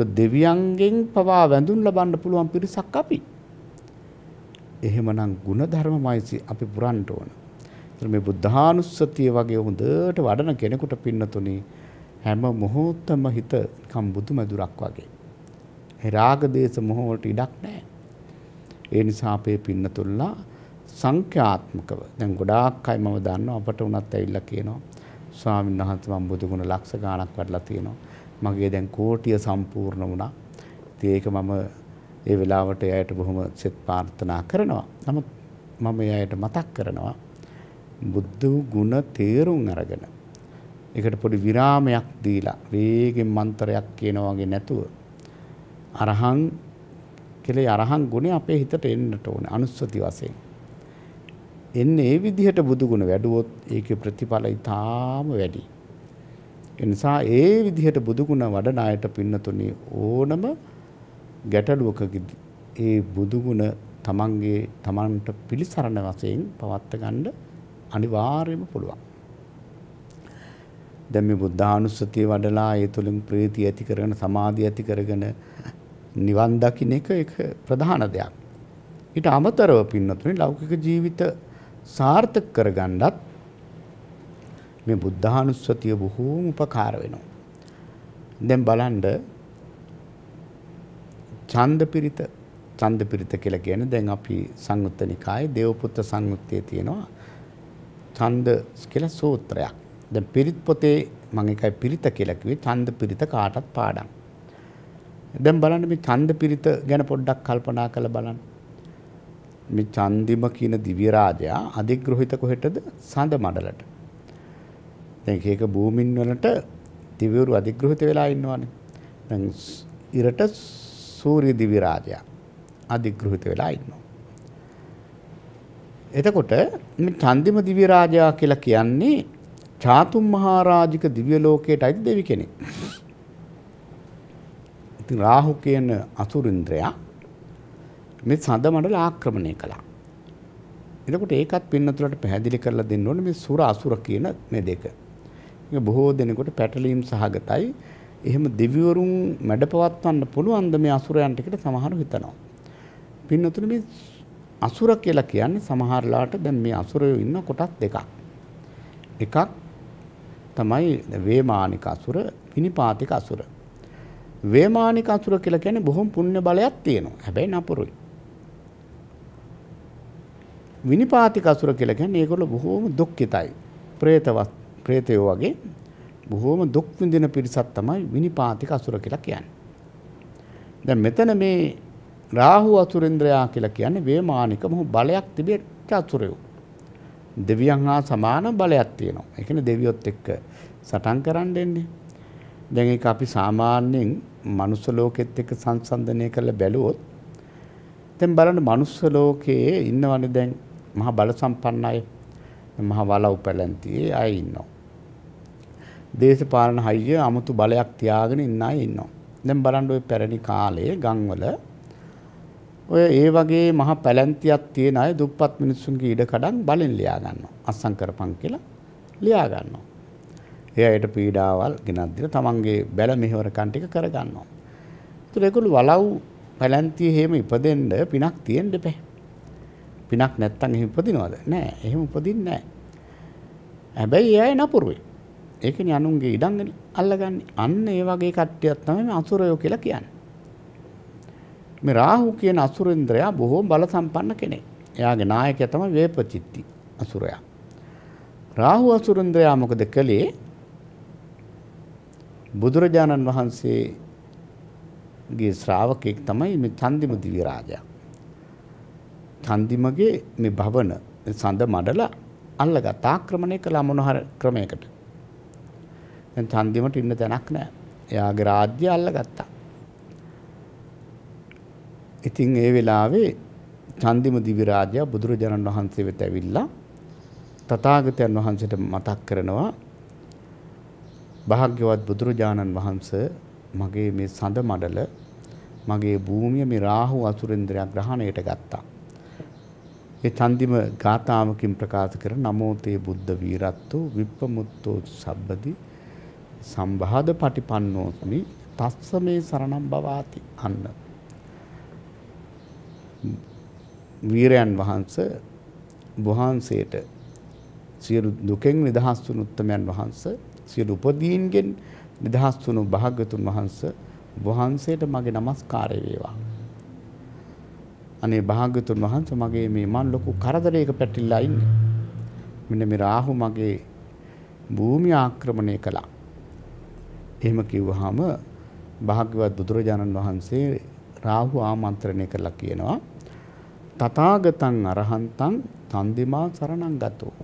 ඒක දෙවියන්ගෙන් පවා වැඳුම් ලබන්න පුළුවන් පිරිසක් අපි. එහෙමනම් ಗುಣධර්මමයි අපි පුරන්න ඕන. මේ බුද්ධානුස්සතිය වගේ හොඳට වඩන කෙනෙකුට පින්නතුනි හැම මොහොතම හිත කම් බුදුමදුරක් වගේ. ඒ රාග දේශ මොහොතට ඉඩක් නැහැ. ඒ නිසා අපේ පින්නතුල්ලා සංඛ්‍යාත්මකව දැන් ගොඩාක් අය මම දන්නවා අපට උනත් ඇවිල්ලා කියනවා ස්වාමීන් වහන්සේ මම බුදු ගුණ ලක්ෂ ගාණක් වඩලා තියෙනවා මගේ දැන් කෝටිය සම්පූර්ණ වුණා ඉතින් ඒක මම ඒ වෙලාවට එයාට බොහොම සෙත් ප්‍රාර්ථනා කරනවා නමුත් මම එයාට මතක් කරනවා බුද්ධ ගුණ තේරුම් අරගෙන ඒකට පොඩි විරාමයක් දීලා වේගෙන් මන්තරයක් කියනවා වගේ නැතුව අරහං කෙලේ අරහන් ගුණේ අපේ හිතට එන්නට ඕනේ අනුස්සති වශයෙන්. එන්නේ ඒ විදිහට බුදු ගුණ වැඩුවොත් ඒකේ ප්‍රතිඵල ඊටාම වැඩි. ඒ නිසා ඒ විදිහට බුදු ගුණ වඩන අයට පින්නතුනි ඕනම ගැටලුවකදී ඒ බුදු ගුණ තමන්ගේ තමන්ට පිළිසරණ වශයෙන් පවත්ත ගන්න අනිවාර්යයෙන්ම පුළුවන්. දැන් මේ බුද්ධානුස්සතිය වඩලා ඒ තුලින් ප්‍රීතිය ඇති කරගෙන සමාධිය ඇති කරගෙන නිවන් දකින්න එක ඒක ප්‍රධාන දෙයක්. ඊට අමතරව පින්නතුනේ ලෞකික ජීවිත සාර්ථක කරගන්නත් මේ බුද්ධානුස්සතිය බොහෝම උපකාර වෙනවා. දැන් බලන්න ඡන්දපිරිත ඡන්දපිරිත කියලා කියන්නේ දැන් අපි සංයුත්ත නිකායේ දේවපුත්ත සංයුත්තේ තියෙනවා ඡන්ද කියලා සූත්‍රයක්. දැන් පිරිත් පොතේ මම එකයි පිරිත කියලා කිව්වේ ඡන්ද පිරිත කාටත් පාඩම්. දැන් බලන්න මේ ඡන්ද පිරිත ගැන පොඩ්ඩක් කල්පනා කරලා බලන්න. මේ ඡන්දිම කියන දිව්‍ය රාජයා අධිග්‍රහිත කොහෙටද? සඳ මඩලට. දැන් එක එක භූමින් වලට දිව්‍යවරු අධිග්‍රහිත වෙලා ඉන්නවනේ. දැන් ඉරට සූර්ය දිව්‍ය රාජයා අධිග්‍රහිත වෙලා ඉන්නවා. එතකොට මේ ඡන්දිම දිව්‍ය රාජයා කියලා කියන්නේ චාතුම් මහරජික දිව්‍ය ලෝකයටයි දෙවි කෙනෙක්. ඉතින් රාහු කියන අසුරින්ද්‍රයා මේ සඳ මඩල ආක්‍රමණය කළා. එතකොට ඒකත් පින්නතුලට පැහැදිලි කරලා දෙන්න ඕනේ මේ සුර අසුර කියන මේ දෙක. ඒක බොහෝ දෙනෙකුට පැටලීම් සහගතයි. එහෙම දෙවිවරුන් මැඩපවත්වන්න පුළුවන්ද මේ අසුරයන්ට කියලා සමහරව හිතනවා. පින්නතුල මේ අසුර කියලා කියන්නේ සමහරලාට දැන් මේ අසුරයෝ ඉන්න කොටස් දෙකක්. එකක් තමයි වේමානික අසුර, විනිපාතික අසුර. වේමානික අසුර කියලා කියන්නේ බොහොම පුණ්‍ය බලයක් තියෙනවා. හැබැයි නපුරුයි. විනිපාතික අසුර කියලා කියන්නේ ඒගොල්ලෝ බොහොම දුක්ඛිතයි. പ്രേතවත් പ്രേතයෝ වගේ බොහොම දුක් විඳින පිරිසක් තමයි විනිපාතික අසුර කියලා කියන්නේ. දැන් මෙතන මේ රාහු අසුරේන්ද්‍රයා කියලා කියන්නේ වේමානික මොහො බලයක් තිබෙච්ච අසුරයෝ. දෙවියන් හා සමාන බලයක් තියෙනවා. ඒ කියන්නේ දෙවියොත් එක්ක සටන් කරන්න එන්නේ. දැන් ඒක අපි සාමාන්‍යයෙන් මනුස්ස ලෝකෙත් එක්ක සංසන්දනය කරලා බැලුවොත් දැන් බලන්න මනුස්ස ලෝකයේ ඉන්නවනේ දැන් මහා බල සම්පන්න අය මහා වලව් පැලැන්තියේ අය ඉන්නවා. දේශපාලන හයිය 아무තු බලයක් තියාගෙන ඉන්න අය ඉන්නවා. දැන් බලන්න ওই පැරණි කාලයේ ගම්වල ඔය ඒ වගේ මහා පැලැන්තියක් තියෙන අය දුප්පත් මිනිස්සුන්ගේ ඉඩකඩම් බලෙන් ලියා ගන්නවා. අස්සම් කරපන් කියලා ලියා ගන්නවා. ඒ අයට පීඩාවල් ගෙනත් දීලා තමන්ගේ බැල මෙහෙවරකම් ටික කරගන්නවා. ඒතර ඒගොල්ලෝ වලව් පැලැන්තියේ හැම ඉපදෙන්න පිනක් තියෙන්න බෑ. පිනක් නැත්තම් එහෙම ඉපදිනවද? නෑ, එහෙම උපදින්නේ නෑ. හැබැයි ඒ අය නපුරුයි. ඒ කියන්නේ අනුන්ගේ ඉඩම් අල්ලගන්නේ. අන්න ඒ වගේ කට්ටියක් තමයි මේ අසුරයෝ කියලා කියන්නේ. මේ රාහු කියන අසුරේන්ද්‍රයා බොහෝ බල සම්පන්න කෙනෙක්. එයාගේ නායකයා තමයි වේපචිත්ති අසුරයා. රාහු අසුරේන්ද්‍රයා මොකද කළේ? බුදුරජාණන් වහන්සේගේ ශ්‍රාවකෙක් තමයි මේ චන්දිම දිව්‍ය රාජයා. චන්දිමගේ මේ භවන සඳ මඩලා අල්ලගත් ආක්‍රමණය කළා මොනහර ක්‍රමයකට. දැන් චන්දිමට ඉන්න තැනක් නැහැ. එයාගේ රාජ්‍ය අල්ලගත්තා. ඉතින් ඒ වෙලාවේ චන්දිම දිවි රාජයා බුදුරජාණන් වහන්සේ වෙත ඇවිල්ලා තථාගතයන් වහන්සේට මතක් කරනවා භාග්‍යවත් බුදුරජාණන් වහන්ස මගේ මේ සඳ මඩල මගේ භූමිය මේ රාහු අසුරේන්ද්‍රයා ග්‍රහණයට ගත්තා. ඒ තන්දිම ගාථාවකින් ප්‍රකාශ කර නමෝතේ බුද්ධ වීරත්තු විප්පමුත්තෝ සබ්බදි සම්භාද පටිපන්නෝස්මි තස්ස මේ සරණම් බවාති අන්න. වීරයන් වහන්ස වහන්සේට සියලු දුකෙන් නිදහස් වුණු උත්තමයන් වහන්සේ සියලු උපදීන්ගෙන් නිදහස් වුණු භාග්‍යතුන් වහන්ස වහන්සේට මගේ নমස්කාරය වේවා. අනේ භාග්‍යතුන් වහන්ස මගේ මේ මන් ලොකු කරදරයක පැටලිලා ඉන්නේ. මෙන්න මේ රාහු මගේ භූමිය ආක්‍රමණය කළා. එහෙම කිව්වහම භාග්‍යවත් බුදුරජාණන් වහන්සේ රාහු ආමන්ත්‍රණය කළා කියනවා. තථාගතං අරහන්තං තන්දිමා සරණං ගතෝ.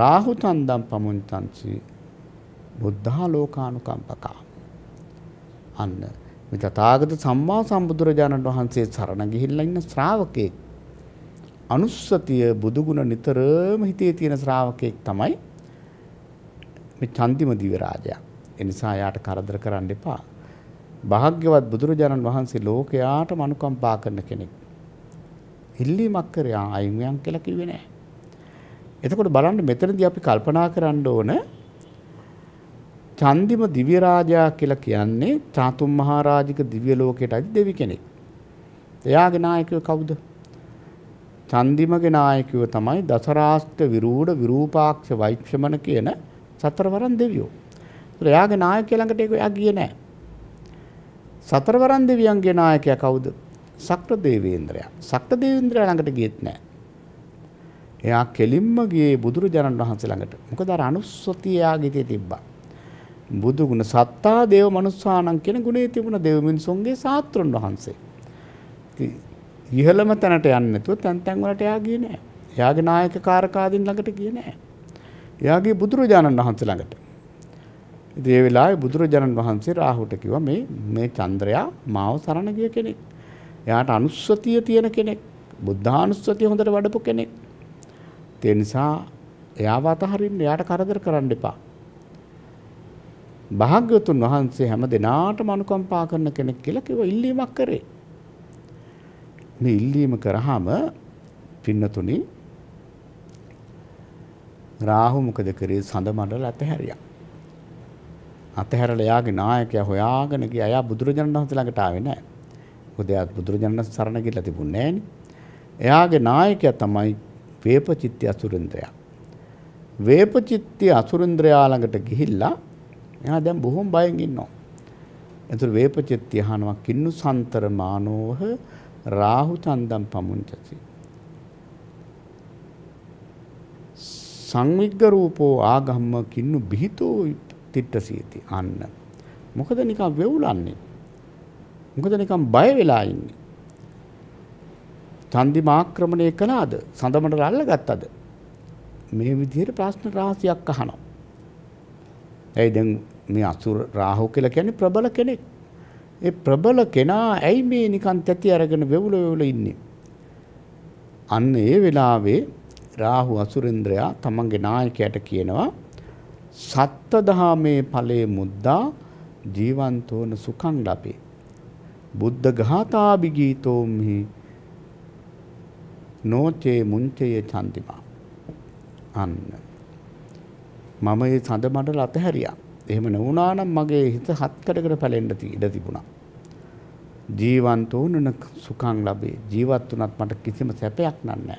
රාහු තන්දම් පමුන්තංචි බුද්ධා ලෝකානුකම්පකා. අන්න මේ තථාගත සම්මා සම්බුදුරජාණන් වහන්සේ සරණ ගිහිල්ලා ඉන්න ශ්‍රාවකෙක්. අනුස්සතිය බුදුගුණ නිතරම හිතේ තියෙන ශ්‍රාවකෙක් තමයි මේ චන්දිම දිව රාජයා. ඒ නිසා යාට කරදර කරන්න එපා. භාග්‍යවත් බුදුරජාණන් වහන්සේ ලෝකයාට මනුකම්පා කරන කෙනෙක්. ඉල්ලීමක් කරේ ආයිමයන් කියලා කිව්වේ නැහැ. එතකොට බලන්න මෙතනදී අපි කල්පනා කරන්න ඕන චන්දිම දිව්‍ය රාජා කියලා කියන්නේ චාතුම් මහරජික දිව්‍ය ලෝකයට අධි දෙවි කෙනෙක්. එයාගේ නායකයෝ කවුද? චන්දිමගේ නායකයෝ තමයි දසරාෂ්ත්‍ර විරූඪ විරූපාක්ෂ වෛක්ෂමන කියන සතරවරන් දෙවියෝ. ඒතර එයාගේ නායකය ළඟට ඒක එයා ගියේ නැහැ. සතරවරන් දෙවියන්ගේ නායකයා කවුද? සක්‍ර දේවේන්ද්‍රයා. සක්‍ර දේවේන්ද්‍රයා ළඟට ගියෙත් නැහැ. එයා කෙලින්ම ගියේ බුදුරජාණන් වහන්සේ ළඟට. මොකද අර අනුස්සතිය එයාගේ තිබ්බා. බුදු ගුණ සත්තා දේව මනුස්සානම් කියන ගුණේ තිබුණ දෙව් මිනිසුන්ගේ සාත්‍රුන් වහන්සේ. ඉහළම තැනට යන්නේ නැතුව තැන් තැන් වලට එයා ගියේ නෑ. එයාගේ නායක කාර්කාදීන් ළඟට ගියේ නෑ. එයාගේ බුදුරජාණන් වහන්සේ ළඟට. ඉතින් ඒ වෙලාවේ බුදුරජාණන් වහන්සේ රාහුට කිව්වා මේ මේ චන්ද්‍රයා මාව සරණ ගිය කෙනෙක්. එයාට අනුස්සතිය තියෙන කෙනෙක්. බුද්ධානුස්සතිය හොඳට වඩපු කෙනෙක්. ඒ නිසා එයාව අතහරින්න එයාට කරදර කරන්න එපා. භාග්‍යවතුන් වහන්සේ හැම දිනාටම අනුකම්පා කරන කෙනෙක් කියලා කිව්ව ඉල්ලීමක් කරේ. මේ ඉල්ලීම කරාම පින්නතුනි රාහු මොකද කරේ සඳ මඩල අතහැරියා. අතහැරලා යාගේ නායකයා හොයාගෙන ගියා. එයා බුදුරජාණන් වහන්සේ ළඟට ආවේ නැහැ. මොකද එයා බුදුරජාණන් සරණ ගිහලා තිබුණේ නැහැනේ. එයාගේ නායකයා තමයි වේපචිත්ති අසුරේන්ද්‍රයා. වේපචිත්ති අසුරේන්ද්‍රයා ළඟට ගිහිල්ලා එයා දැන් බොහොම බයෙන් ඉන්නවා. එතකොට වේපචිත්ති අහනවා කින්නු සන්තර මානෝහ රාහු චන්දම් පමුංචති. සංවිග්ග රූපෝ ආගම්ම කින්නු බිහිතෝ තිට්ඨසීති අන්න. මොකද නිකන් වෙවුලන්නේ. මොකද නිකන් බය වෙලා ඉන්නේ. තන්දි මාක්‍රමණය කළාද? සඳමඩ රල්ල ගත්තද? මේ විදිහට ප්‍රශ්න රාශියක් අහනවා. ඇයි දැන් මේ අසුර රාහු කියලා කියන්නේ ප්‍රබල කෙනෙක්. ඒ ප්‍රබල කෙනා ඇයි මේ නිකන් තැති අරගෙන වෙවුල වෙවුල ඉන්නේ? අන්න ඒ වෙලාවේ රාහු අසුරේන්ද්‍රයා තමන්ගේ නායකයාට කියනවා සත්ත දහමේ ඵලයේ මුද්දා ජීවන්තෝන සුඛං ලබේ. බුද්ධ ඝාතාබි ගීතෝ මෙහි නොචේ මුංචේ චන්දිමා. අන්න මම ඒ සඳ මඩල අතහැරියා. එහෙම නොවුණා නම් මගේ හිත හත්කඩකට පැලෙන්න ඉඩ තිබුණා. ජීවන්ත වුණන සුඛං ලැබේ. ජීවත් වුණත් මට කිසිම සැපයක් නැහැ.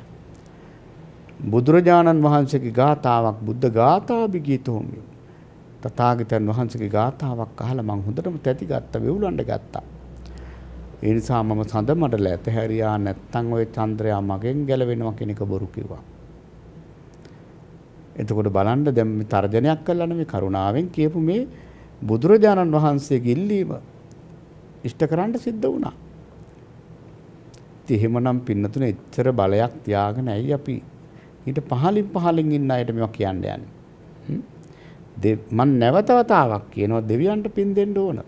බුදුරජාණන් වහන්සේගේ ගාතාවක් බුද්ධ ගාථාභි ගීතෝමිය. තථාගතයන් වහන්සේගේ ගාතාවක් අහලා මං හොඳටම තැති ගත්තා, වෙවුලන්න ගත්තා. ඒ නිසා මම සඳ මඩල ඇතහැරියා නැත්තම් ওই චන්ද්‍රයා මගෙන් ගැලවෙනවා කෙනෙක් බොරු කිව්වා. එතකොට බලන්න දැන් මේ තර්ජනයක් කළා නෙමෙයි කරුණාවෙන් කියපු මේ බුදුරජාණන් වහන්සේගේ ඉල්ලීම ඉෂ්ට කරන්න සිද්ධ වුණා. ඉතින් එහෙමනම් පින්නතුන එච්චර බලයක් තියාගෙන ඇයි අපි ඊට පහලින් පහලින් ඉන්න අයට මේවා කියන්න යන්නේ? මම නැවත වතාවක් කියනවා දෙවියන්ට පින් දෙන්න ඕන.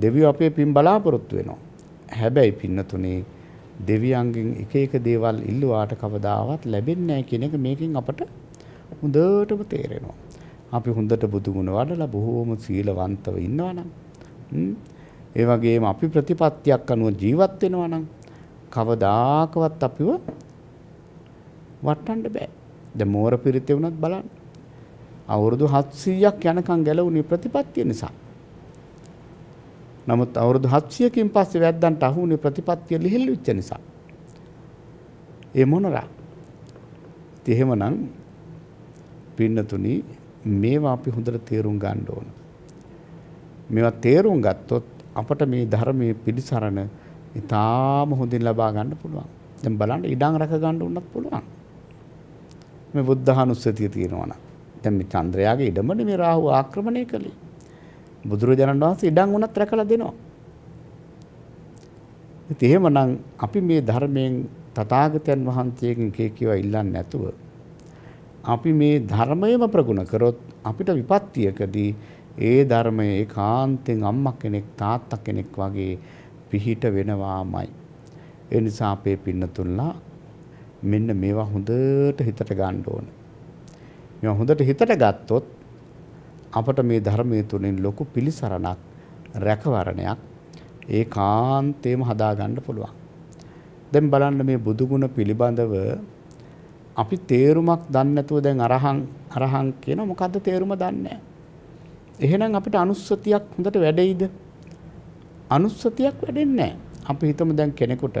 දෙවියෝ අපේ පින් බලාපොරොත්තු වෙනවා. හැබැයි පින්නතුනේ දෙවියන්ගෙන් එක එක දේවල් ඉල්ලුවාට කවදාවත් ලැබෙන්නේ නැහැ කියන එක මේකෙන් අපට හොඳටම තේරෙනවා. අපි හොඳට බුදු ගුණ වඩලා බොහෝම සීලවන්තව ඉන්නවා නම් ඒ වගේම අපි ප්‍රතිපත්තියක් අනුව ජීවත් වෙනවා නම් කවදාකවත් අපිව වටන්න බෑ. දැන් මෝර පිරිතේ වුණත් බලන්න. අවුරුදු 700ක් යනකම් ගැලවුණේ ප්‍රතිපත්තිය නිසා. නමුත් අවුරුදු 700කින් පස්සේ වැද්දන්ට අහුුනේ ප්‍රතිපත්තිය ලිහිල් වෙච්ච නිසා. ඒ මොනරා. ඉතින් එහෙමනම් පින්නතුනි මේවා අපි හොඳට තේරුම් ගන්න ඕන. මේවා තේරුම් ගත්තොත් අපට මේ ධර්මයේ පිළිසරණ ඉතාම හොඳින් ලබා ගන්න පුළුවන්. දැන් බලන්න ඉඩම් රැක ගන්න උනත් පුළුවන්. මේ බුද්ධහනුස්සතිය තියෙනවා නම්. දැන් මේ චන්ද්‍රයාගේ ඉඩමනේ මේ රාහු ආක්‍රමණය කළේ. බුදුරජාණන් වහන්සේ ඉඩම් උනත් රැකලා දෙනවා. ඉතින් එහෙමනම් අපි මේ ධර්මයෙන් තථාගතයන් වහන්සේගෙන් කේකියව ඉල්ලන්නේ නැතුව අපි මේ ධර්මයම ප්‍රගුණ කරොත් අපිට විපත්තියකදී ඒ ධර්මයේ ඒකාන්තෙන් අම්මා කෙනෙක් තාත්තා කෙනෙක් වගේ පිහිට වෙනවාමයි. ඒ නිසා අපේ පින්නතුන්ලා මෙන්න මේවා හොඳට හිතට ගන්න ඕන. මේවා හොඳට හිතට ගත්තොත් අපට මේ ධර්මයේ තුලින් ලොකු පිළිසරණක් රැකවරණයක් ඒ කාන්තේම හදාගන්න පුළුවන්. දැන් බලන්න මේ බුදුගුණ පිළිබඳව අපි තේරුමක් දන්නේ නැතුව දැන් අරහං අරහං කියන මොකද්ද තේරුම දන්නේ එහෙනම් අපිට අනුස්සතියක් හොඳට වැඩෙයිද? අනුස්සතියක් වැඩෙන්නේ අපි හිතමු දැන් කෙනෙකුට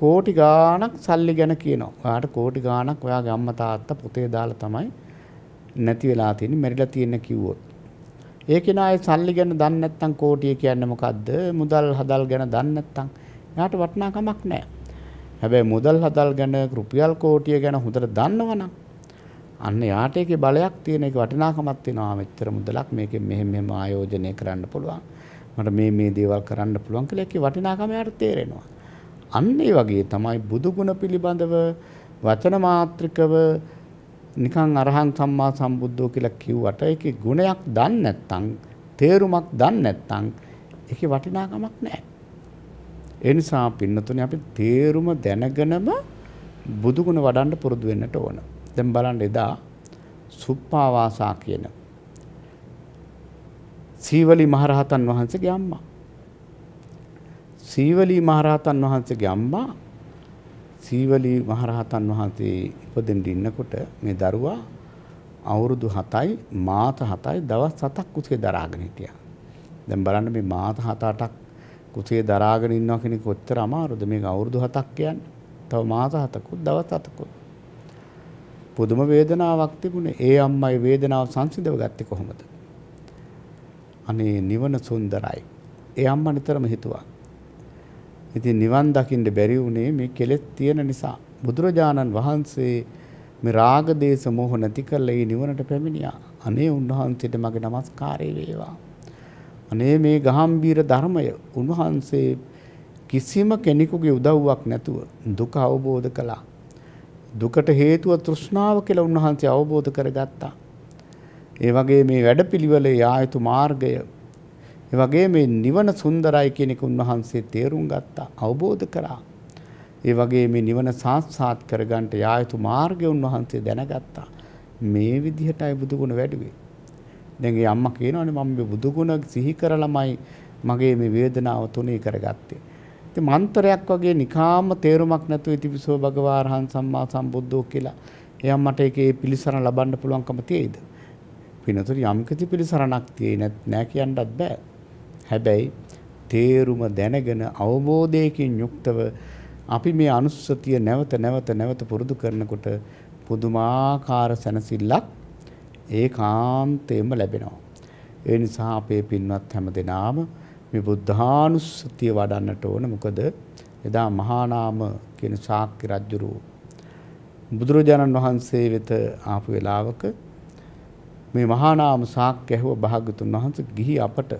කෝටි ගාණක් සල්ලි ගැන කියනවා. ඔයාට කෝටි ගාණක් ඔයාගේ අම්මා තාත්තා පුතේ දාලා තමයි නැති වෙලා තියෙන්නේ මැරිලා තියෙන කිව්වොත්. ඒ කෙනා ඒ සල්ලි ගැන දන්නේ නැත්නම් කෝටිය කියන්නේ මොකද්ද? මුදල් හදල් ගැන දන්නේ නැත්නම් එයාට වටිනාකමක් නැහැ. හැබැයි මුදල් හදල් ගැන රුපියල් කෝටිය ගැන හොඳට දන්නවනම් අන්න යාට ඒකේ බලයක් තියෙන එක වටිනාකමක් තියෙනවා මෙච්චර මුදලක් මේකෙන් මෙහෙම මෙහෙම ආයෝජනය කරන්න පුළුවන්. මට මේ මේ දේවල් කරන්න පුළුවන් කියලා ඒකේ වටිනාකම යාට තේරෙනවා. අන්න ඒ වගේ තමයි බුදු ගුණ පිළිබඳව වචන මාත්‍රිකව නිකන් අරහන් සම්මා සම්බුද්ධෝ කියලා කිව්වට ඒකේ ගුණයක් දන්නේ නැත්නම් තේරුමක් දන්නේ නැත්නම් ඒකේ වටිනාකමක් නැහැ. ඒ නිසා පින්නතුනේ අපි තේරුම දැනගෙනම බුදු ගුණ වඩන්න පුරුදු වෙන්නට ඕන. දැන් බලන්න එදා සුප්පාවාසා කියන සීවලි මහරහතන් වහන්සේගේ අම්මා. සීවලි මහරහතන් වහන්සේගේ අම්මා සීවලි මහරහතන් වහන්සේ ඉපදෙන්න ඉන්නකොට මේ දරුවා අවුරුදු 7යි මාස 7යි දවස් 7ක් කුසේ දරාගෙන හිටියා. දැන් බලන්න මේ මාස 7-8ක් කුසේ දරාගෙන ඉන්නවා කෙනෙක් කොච්චර අමාරුද මේක අවුරුදු 7ක් කියන්නේ. තව මාස 7කුත් දවස් 7කුත්. පුදුම වේදනාවක් තිබුණේ. ඒ අම්මයි වේදනාව සංසිඳව ගත්තේ කොහොමද? අනේ නිවන සුන්දරයි. ඒ අම්මා නිතරම හිතුවා ඉතින් නිවන් දකින්න බැරි වුණේ මේ කෙලෙස් තියෙන නිසා. බුදුරජාණන් වහන්සේ මේ රාග දේශ මොහ නැති කරලා ඒ නිවනට පැමිණියා. අනේ උන්වහන්සේට මගේ নমස්කාරය වේවා. අනේ මේ ගහම්බීර ධර්මය උන්වහන්සේ කිසිම කෙනෙකුගේ උදව්වක් නැතුව දුක අවබෝධ කළා. දුකට හේතුව තෘෂ්ණාව කියලා උන්වහන්සේ අවබෝධ කරගත්තා. ඒ වගේ මේ වැඩපිළිවෙලේ ආයතු මාර්ගය ඒ වගේ මේ නිවන සුන්දරයි කියන එක උන්වහන්සේ තේරුම් ගත්තා, අවබෝධ කරා. ඒ වගේ මේ නිවන සාක්ෂාත් කරගන්නට යා යුතු මාර්ගය උන්වහන්සේ දැනගත්තා. මේ විදිහටයි බුදු ගුණ වැඩුවේ. දැන් ඒ අම්මා කියනවානේ මම මේ බුදු ගුණ සිහි කරලමයි මගේ මේ වේදනාව තුනී කරගත්තේ. ඉතින් මන්තරයක් වගේ නිකාම තේරුමක් නැතුව ඉතිපිසෝ භගවාරහන් සම්මා සම්බුද්ධෝ කියලා එයා මට ඒකේ පිළිසරණ ලබන්න පුළුවන්කම තියෙයිද? පිනතුරු යම්කිසි පිළිසරණක් තියෙන්නේ නැහැ කියන්නත් බෑ. හැබැයි තේරුම දැනගෙන අවබෝධයකින් යුක්තව අපි මේ අනුස්සතිය නැවත නැවත නැවත පුරුදු කරනකොට පුදුමාකාර සැනසෙල්ලක් ඒ කාන්තේම ලැබෙනවා. ඒ නිසා අපේ පින්වත් හැම දෙනාම මේ බුද්ධානුස්සතිය වඩන්නට ඕන. මොකද එදා මහානාම කියන ශාක්‍ය රජුරු බුදුරජාණන් වහන්සේ වෙත ආපු වෙලාවක මේ මහානාම ශාක්‍ය ඇහුව භාග්‍යතුන් වහන්සේ ගිහි අපට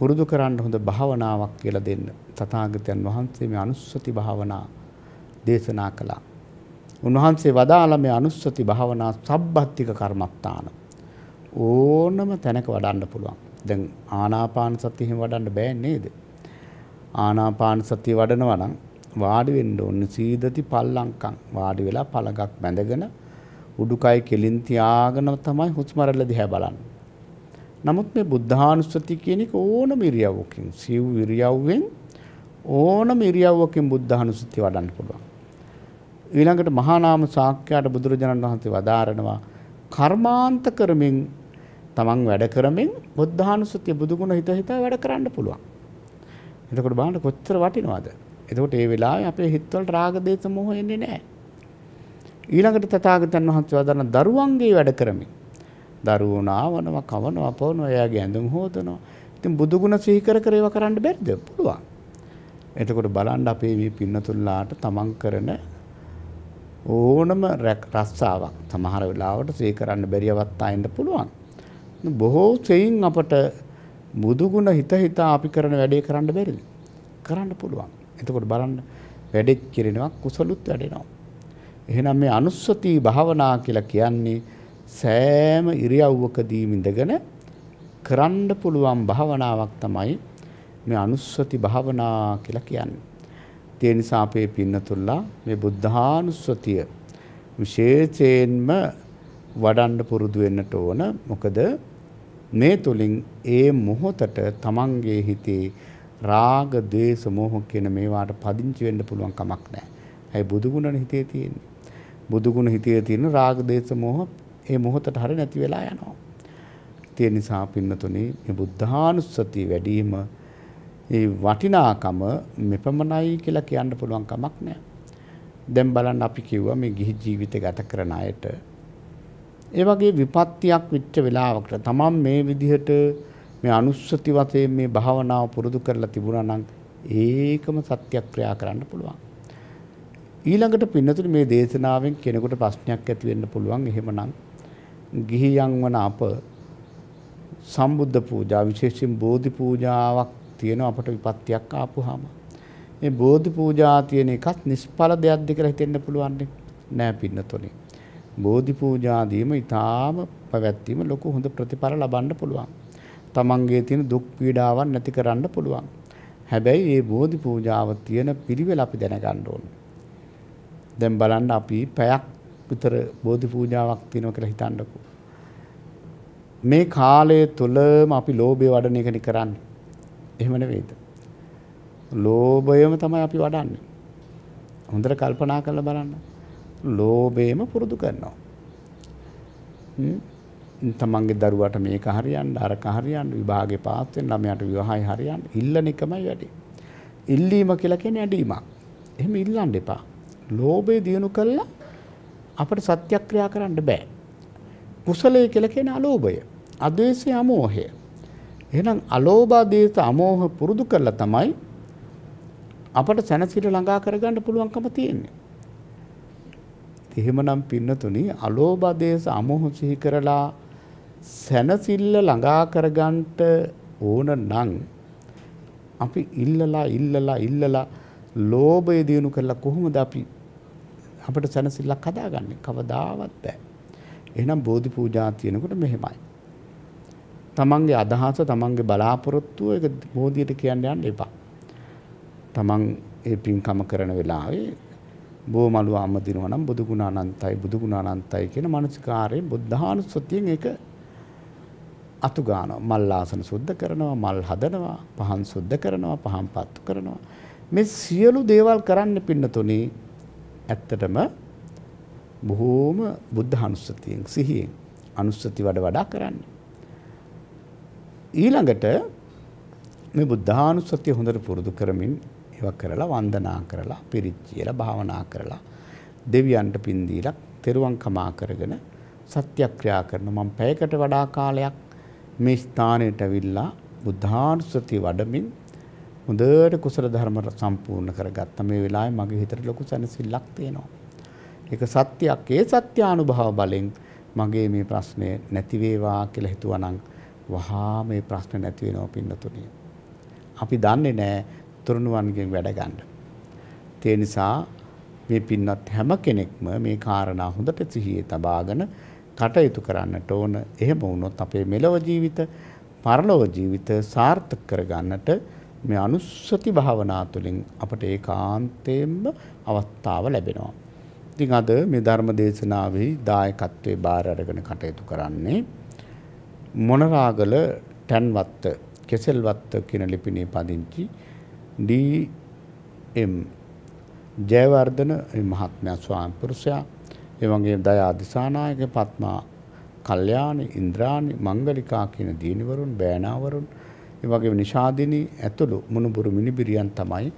පුරුදු කරන්න හොඳ භාවනාවක් කියලා දෙන්න. තථාගතයන් වහන්සේ මේ අනුස්සති භාවනා දේශනා කළා. උන්වහන්සේ වදාළ මේ අනුස්සති භාවනා සබ්බත්තික කර්මත්තාන. ඕනම තැනක වඩන්න පුළුවන්. දැන් ආනාපාන සතිය එහෙම වඩන්න බෑ නේද? ආනාපාන සතිය වඩනවා නම් වාඩි වෙන්න ඕනේ සීදති පල්ලංකම්. වාඩි වෙලා පළඟක් බැඳගෙන උඩුකය කෙලින් තියාගෙන තමයි හුස්ම රටල දිහා බලන්නේ. නමුත් මේ බුද්ධානුස්සති කියන එක ඕනම ඉරියව්වකින් සිව් ඉරියව්වෙන් ඕනම ඉරියව්වකින් බුද්ධානුස්සති වඩන්න පුළුවන්. ඊළඟට මහා නාම ශාක්‍යයට බුදුරජාණන් වහන්සේ වදාරනවා කර්මාන්ත කරමින් තමන් වැඩ කරමින් බුද්ධානුස්සතිය බුදුගුණ හිත හිතා වැඩ කරන්න පුළුවන්. එතකොට බලන්න කොච්චර වටිනවද? එතකොට ඒ වෙලාවේ අපේ හිතවලට රාග දේශ මොහ එන්නේ නැහැ. ඊළඟට තථාගතයන් වහන්සේ වදාරන දරුවන්ගේ වැඩ කරමින් දරුවෝ නාවනවා, කවනවා, පොවනවා, එයාගේ ඇඳුම් හොදනවා. ඉතින් බුදු ගුණ සිහි කර කර ඒවා කරන්න බැරිද? පුළුවන්. එතකොට බලන්න අපේ මේ පින්නතුල්ලාට තමන් කරන ඕනම රස්සාවක් සමහර වෙලාවට සිහි කරන්න බැරි අවස්ථා එන්න පුළුවන්. බොහෝ සෙයින් අපට බුදුගුණ හිත හිතා අපි කරන වැඩේ කරන්න බැරිද? කරන්න පුළුවන්. එතකොට බලන්න වැඩෙච්ච කිරිනවා කුසලුත් වැඩෙනවා. එහෙනම් මේ අනුස්සති භාවනා කියලා කියන්නේ සෑම ඉරියව්වකදීම ඉඳගෙන කරන්න පුළුවන් භාවනාවක් තමයි මේ අනුස්සති භාවනා කියලා කියන්නේ. ඒ නිසා අපේ පින්නතුල්ලා මේ බුද්ධානුස්සතිය විශේෂයෙන්ම වඩන්න පුරුදු වෙන්නට ඕන. මොකද මේ තුලින් ඒ මොහොතට තමන්ගේ හිතේ රාග, ద్వේස, මෝහ කියන මේවාට පදිංචි වෙන්න පුළුවන් කමක් නැහැ. ඒ බුදුගුණ හිතේ තියෙන්නේ. බුදුගුණ හිතේ තියෙන රාග, ద్వේස, මෝහ ඒ මොහොතට හරිය නැති වෙලා යනවා. ඒ නිසා පින්නතුනේ මේ බුද්ධානුස්සතිය වැඩිම ඒ වටිනාකම මෙපමණයි කියලා කියන්න පුළුවන් කමක් නැහැ. දැන් බලන්න අපි කිව්වා මේ ගිහි ජීවිතය ගත කරන අයට ඒ වගේ විපත්තියක් විච්ච වෙලාවකට තමන් මේ විදිහට මේ අනුස්සති වශයෙන් මේ භාවනාව පුරුදු කරලා තිබුණා නම් ඒකම සත්‍යක්‍රියා කරන්න පුළුවන්. ඊළඟට පින්නතුනේ මේ දේශනාවෙන් කෙනෙකුට ප්‍රශ්නයක් ඇති වෙන්න පුළුවන්. එහෙමනම් ගිහියන් වන අප සම්බුද්ධ පූජා විශේෂයෙන් බෝධි පූජාවක් තියෙන අපට විපත්තියක් ආපුහම මේ බෝධි පූජා තියෙන එකත් නිෂ්ඵල දෙයක්ද කියලා හිතෙන්න පුළුවන් නෑ පින්නතොනේ බෝධි පූජා දීම ඊටාම පැවැත්වීම ලොකු හොඳ ප්‍රතිඵල ලබන්න පුළුවන් තමන්ගේ තියෙන දුක් පීඩාවන් නැති කරන්න පුළුවන් හැබැයි මේ බෝධි පූජාව තියෙන පිළිවෙල අපි දැනගන්න ඕනේ දැන් බලන්න අපි පැයක් විතර බෝධි පූජාවක් තියෙනවා කියලා හිතන්නකෝ. මේ කාලය තුලම අපි ලෝභය වඩන එකනේ කරන්නේ. එහෙම නෙවෙයිද? ලෝභයම තමයි අපි වඩන්නේ. හොඳට කල්පනා කරලා බලන්න. ලෝභයම පුරුදු කරනවා. තමන්ගේ දරුවට මේක හරියන්න අරක හරියන්න විභාගේ පාස් වෙන්න ළමයාට විවාහය හරියන්න ඉල්ලන එකමයි වැඩේ. ඉල්ලීම කියලා කියන්නේ ඇඬීමක්. එහෙම ඉල්ලන්න එපා. ලෝභය දිනු කළා අපට සත්‍යක්‍රියා කරන්න බෑ. කුසලයේ කියලා කියන අලෝභය, අද්වේෂය, අමෝහය. එහෙනම් අලෝභ, දේස, අමෝහ පුරුදු කරලා තමයි අපට සැනසීම ළඟා කරගන්න පුළුවන්කම තියෙන්නේ. එහෙමනම් පින්නතුනි අලෝභ, දේස, අමෝහ සිහි කරලා සැනසille ළඟා කරගන්නට ඕන නම් අපි ඉල්ලලා ඉල්ලලා ඉල්ලලා ලෝභය දිනු කරලා කොහොමද අපි අපිට සැනසෙල්ලක් හදාගන්න කවදාවත් බෑ. එහෙනම් බෝධි පූජා තියෙනකොට මෙහෙමයි. තමන්ගේ අදහස තමන්ගේ බලාපොරොත්තුව ඒක බෝධියට කියන්න යන්න එපා. තමන් ඒ පින්කම කරන වෙලාවේ බෝ මලුව අමදිනව නම් බුදු ගුණ අනන්තයි බුදු ගුණ අනන්තයි කියන මානසිකාරයෙන් බුද්ධානුස්සතියෙන් ඒක අතු ගන්නවා මල් ආසන සුද්ධ කරනවා මල් හදනවා පහන් සුද්ධ කරනවා පහන් පත්තු කරනවා මේ සියලු දේවල් කරන්න පින්නතුනේ ඇත්තටම බොහෝම බුද්ධ අනුස්සතියෙන් සිහියෙන් අනුස්සති වඩ වඩා කරන්න. ඊළඟට මේ බුද්ධානුස්සතිය හොඳට පුරුදු කරමින් ඒවා කරලා වන්දනා කරලා පිරිච්චියලා භාවනා කරලා දෙවියන්ට පින් දීලා තෙරුවන් කමා කරගෙන සත්‍යක්‍රියා කරන මම පැයකට වඩා කාලයක් මේ ස්ථානයට අවිල්ලා බුද්ධානුස්සතිය වඩමින් හොඳට කුසල ධර්ම සම්පූර්ණ කරගත්තා. මේ වෙලාවේ මගේ හිතට ලොකු සැනසෙල්ලක් තියෙනවා. ඒක සත්‍යයක්. ඒ සත්‍යානුභව බලෙන් මගේ මේ ප්‍රශ්නේ නැති වේවා කියලා හිතුවනම් වහා මේ ප්‍රශ්නේ නැති වෙනව පින්නතුණිය. අපි දන්නේ නැහැ තරුණවන්ගෙන් වැඩ ගන්න. ඒ නිසා මේ පින්නත් හැම කෙනෙක්ම මේ කාරණා හොඳට සිහියේ තබාගෙන කටයුතු කරන්නට ඕන. එහෙම වුණොත් අපේ මෙලව ජීවිත, පරලොව ජීවිත සාර්ථක කරගන්නට මේ අනුස්සති භාවනා තුළින් අපට ඒ කාන්තයෙන්ම අවස්ථාව ලැබෙනවා. ඉතින් අද මේ ධර්ම දේශනාවෙහි දායකත්වයේ බාර අරගෙන කටයුතු කරන්නේ මොනරාගල ටැන්වත්ත කෙසෙල්වත්ත කියන ලිපිනේ පදිංචි ඩී එම් ජයවර්ධන මහත්මයා ස්වාමි පුරුෂයා ඒ වගේම දයා දිසානායක පත්මා කල්යාණ ඉන්ද්‍රාණි මංගලිකා කියන දිනවරුන් බෑනාවරුන් ඒ වගේම නිෂාදිනී ඇතුළු මුණුබුරු මිනිබිරියන් තමයි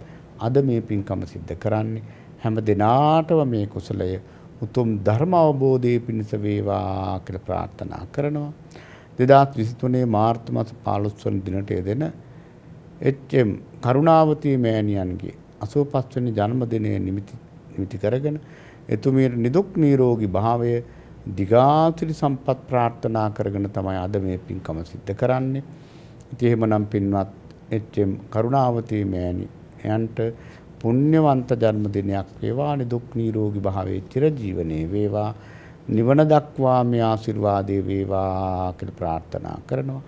අද මේ පින්කම සිද්ධ කරන්නේ. හැම දිනාටම මේ කුසලය උතුම් ධර්ම අවබෝධයේ පිණිස වේවා කියලා ප්‍රාර්ථනා කරනවා. 2023 මාර්තු මාස 15 වන දිනට යෙදෙන එච්.එම්. කරුණාවතී මෑණියන්ගේ 85 වෙනි ජන්මදිනය නිමිති නිමිති කරගෙන එතුමියට නිදුක් නිරෝගී භාවය දිගාසිරි සම්පත් ප්‍රාර්ථනා කරගෙන තමයි අද මේ පින්කම සිද්ධ කරන්නේ. ඉතින් එහෙමනම් පින්වත් එච්.එම්. කරුණාවතී මෑණි එයන්ට පුණ්‍යවන්ත ජන්මදිනයක් වේවා නිදුක් නිරෝගී භාවයේ චිරජීවනයේ වේවා නිවන දක්වා මේ ආශිර්වාදේ වේවා කියලා ප්‍රාර්ථනා කරනවා.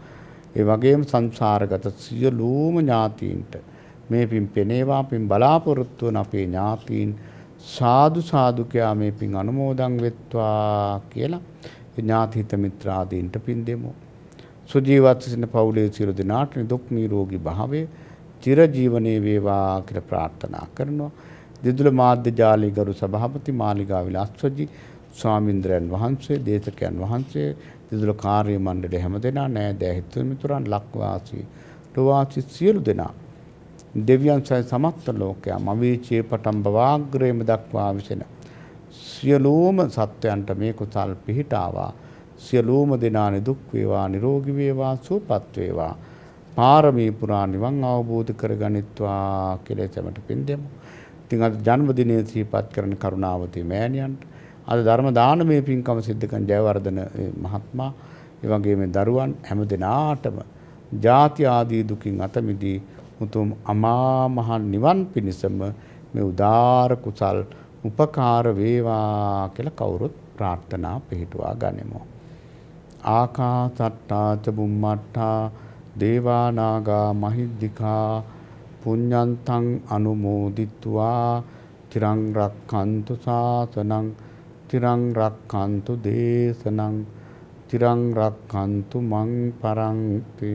ඒ වගේම සංසාරගත සියලුම ඥාතීන්ට මේ පින් පෙනේවා පින් බලාපොරොත්තු වන අපේ ඥාතීන් සාදු සාදු කියා මේ පින් අනුමෝදන් වෙත්වා කියලා ඥාති හිත මිත්‍රාදීන්ට පින් දෙමු. සුජීවත් සිටින පවුලේ සියලු දෙනාට දුක් නිරෝගී භාවය චිරජීවනයේ වේවා කියලා ප්‍රාර්ථනා කරනවා. දිදුල මාධ්‍ය ජාලයේ ගරු සභාපති මාලිගා විලාස්වජි ස්වාමින්ද්‍රයන් වහන්සේ, දේශකයන් වහන්සේ, දිදුල කාර්ය මණ්ඩලය හැමදෙනා නෑදෑ හිතමිතුරන් ලක්වාසී, ප්‍රවාසී සියලු දෙනා දෙවියන් සහ සමස්ත ලෝකයා මවීචේ පටම්බ වාග්‍රේම දක්වා විසෙන සියලුම සත්වයන්ට මේ කුසල් පිහිටාවා සියලූම දෙනා නිදුක් වේවා නිරෝගී වේවා සුවපත් වේවා පාරමී පුරා නිවන් අවබෝධ කරගනිත්වා කියලා එතමට පින් දෙමු. ඉතින් අද ජන්මදිනයේ සිහිපත් කරන කරුණාවතී මෑණියන්ට අද ධර්ම දානමය පින්කම සිද්ධ කරන ජයවර්ධන මහත්මයා ඒ වගේම දරුවන් හැම දිනාටම ජාති ආදී දුකින් අත මිදී උතුම් අමා මහ නිවන් පිණසම මේ උදාර කුසල් උපකාර වේවා කියලා කවුරුත් ප්‍රාර්ථනා පිළිටුවා ගනිමු. ආකාසට්ටාච බුම්මට්ටා දේවානාගා මහිද්దికා පුඤ්ඤන්තං අනුමෝදිත්වා තිරං රක්ඛන්තු සාසනං තිරං රක්ඛන්තු දේශනං තිරං රක්ඛන්තු මං පරන්ති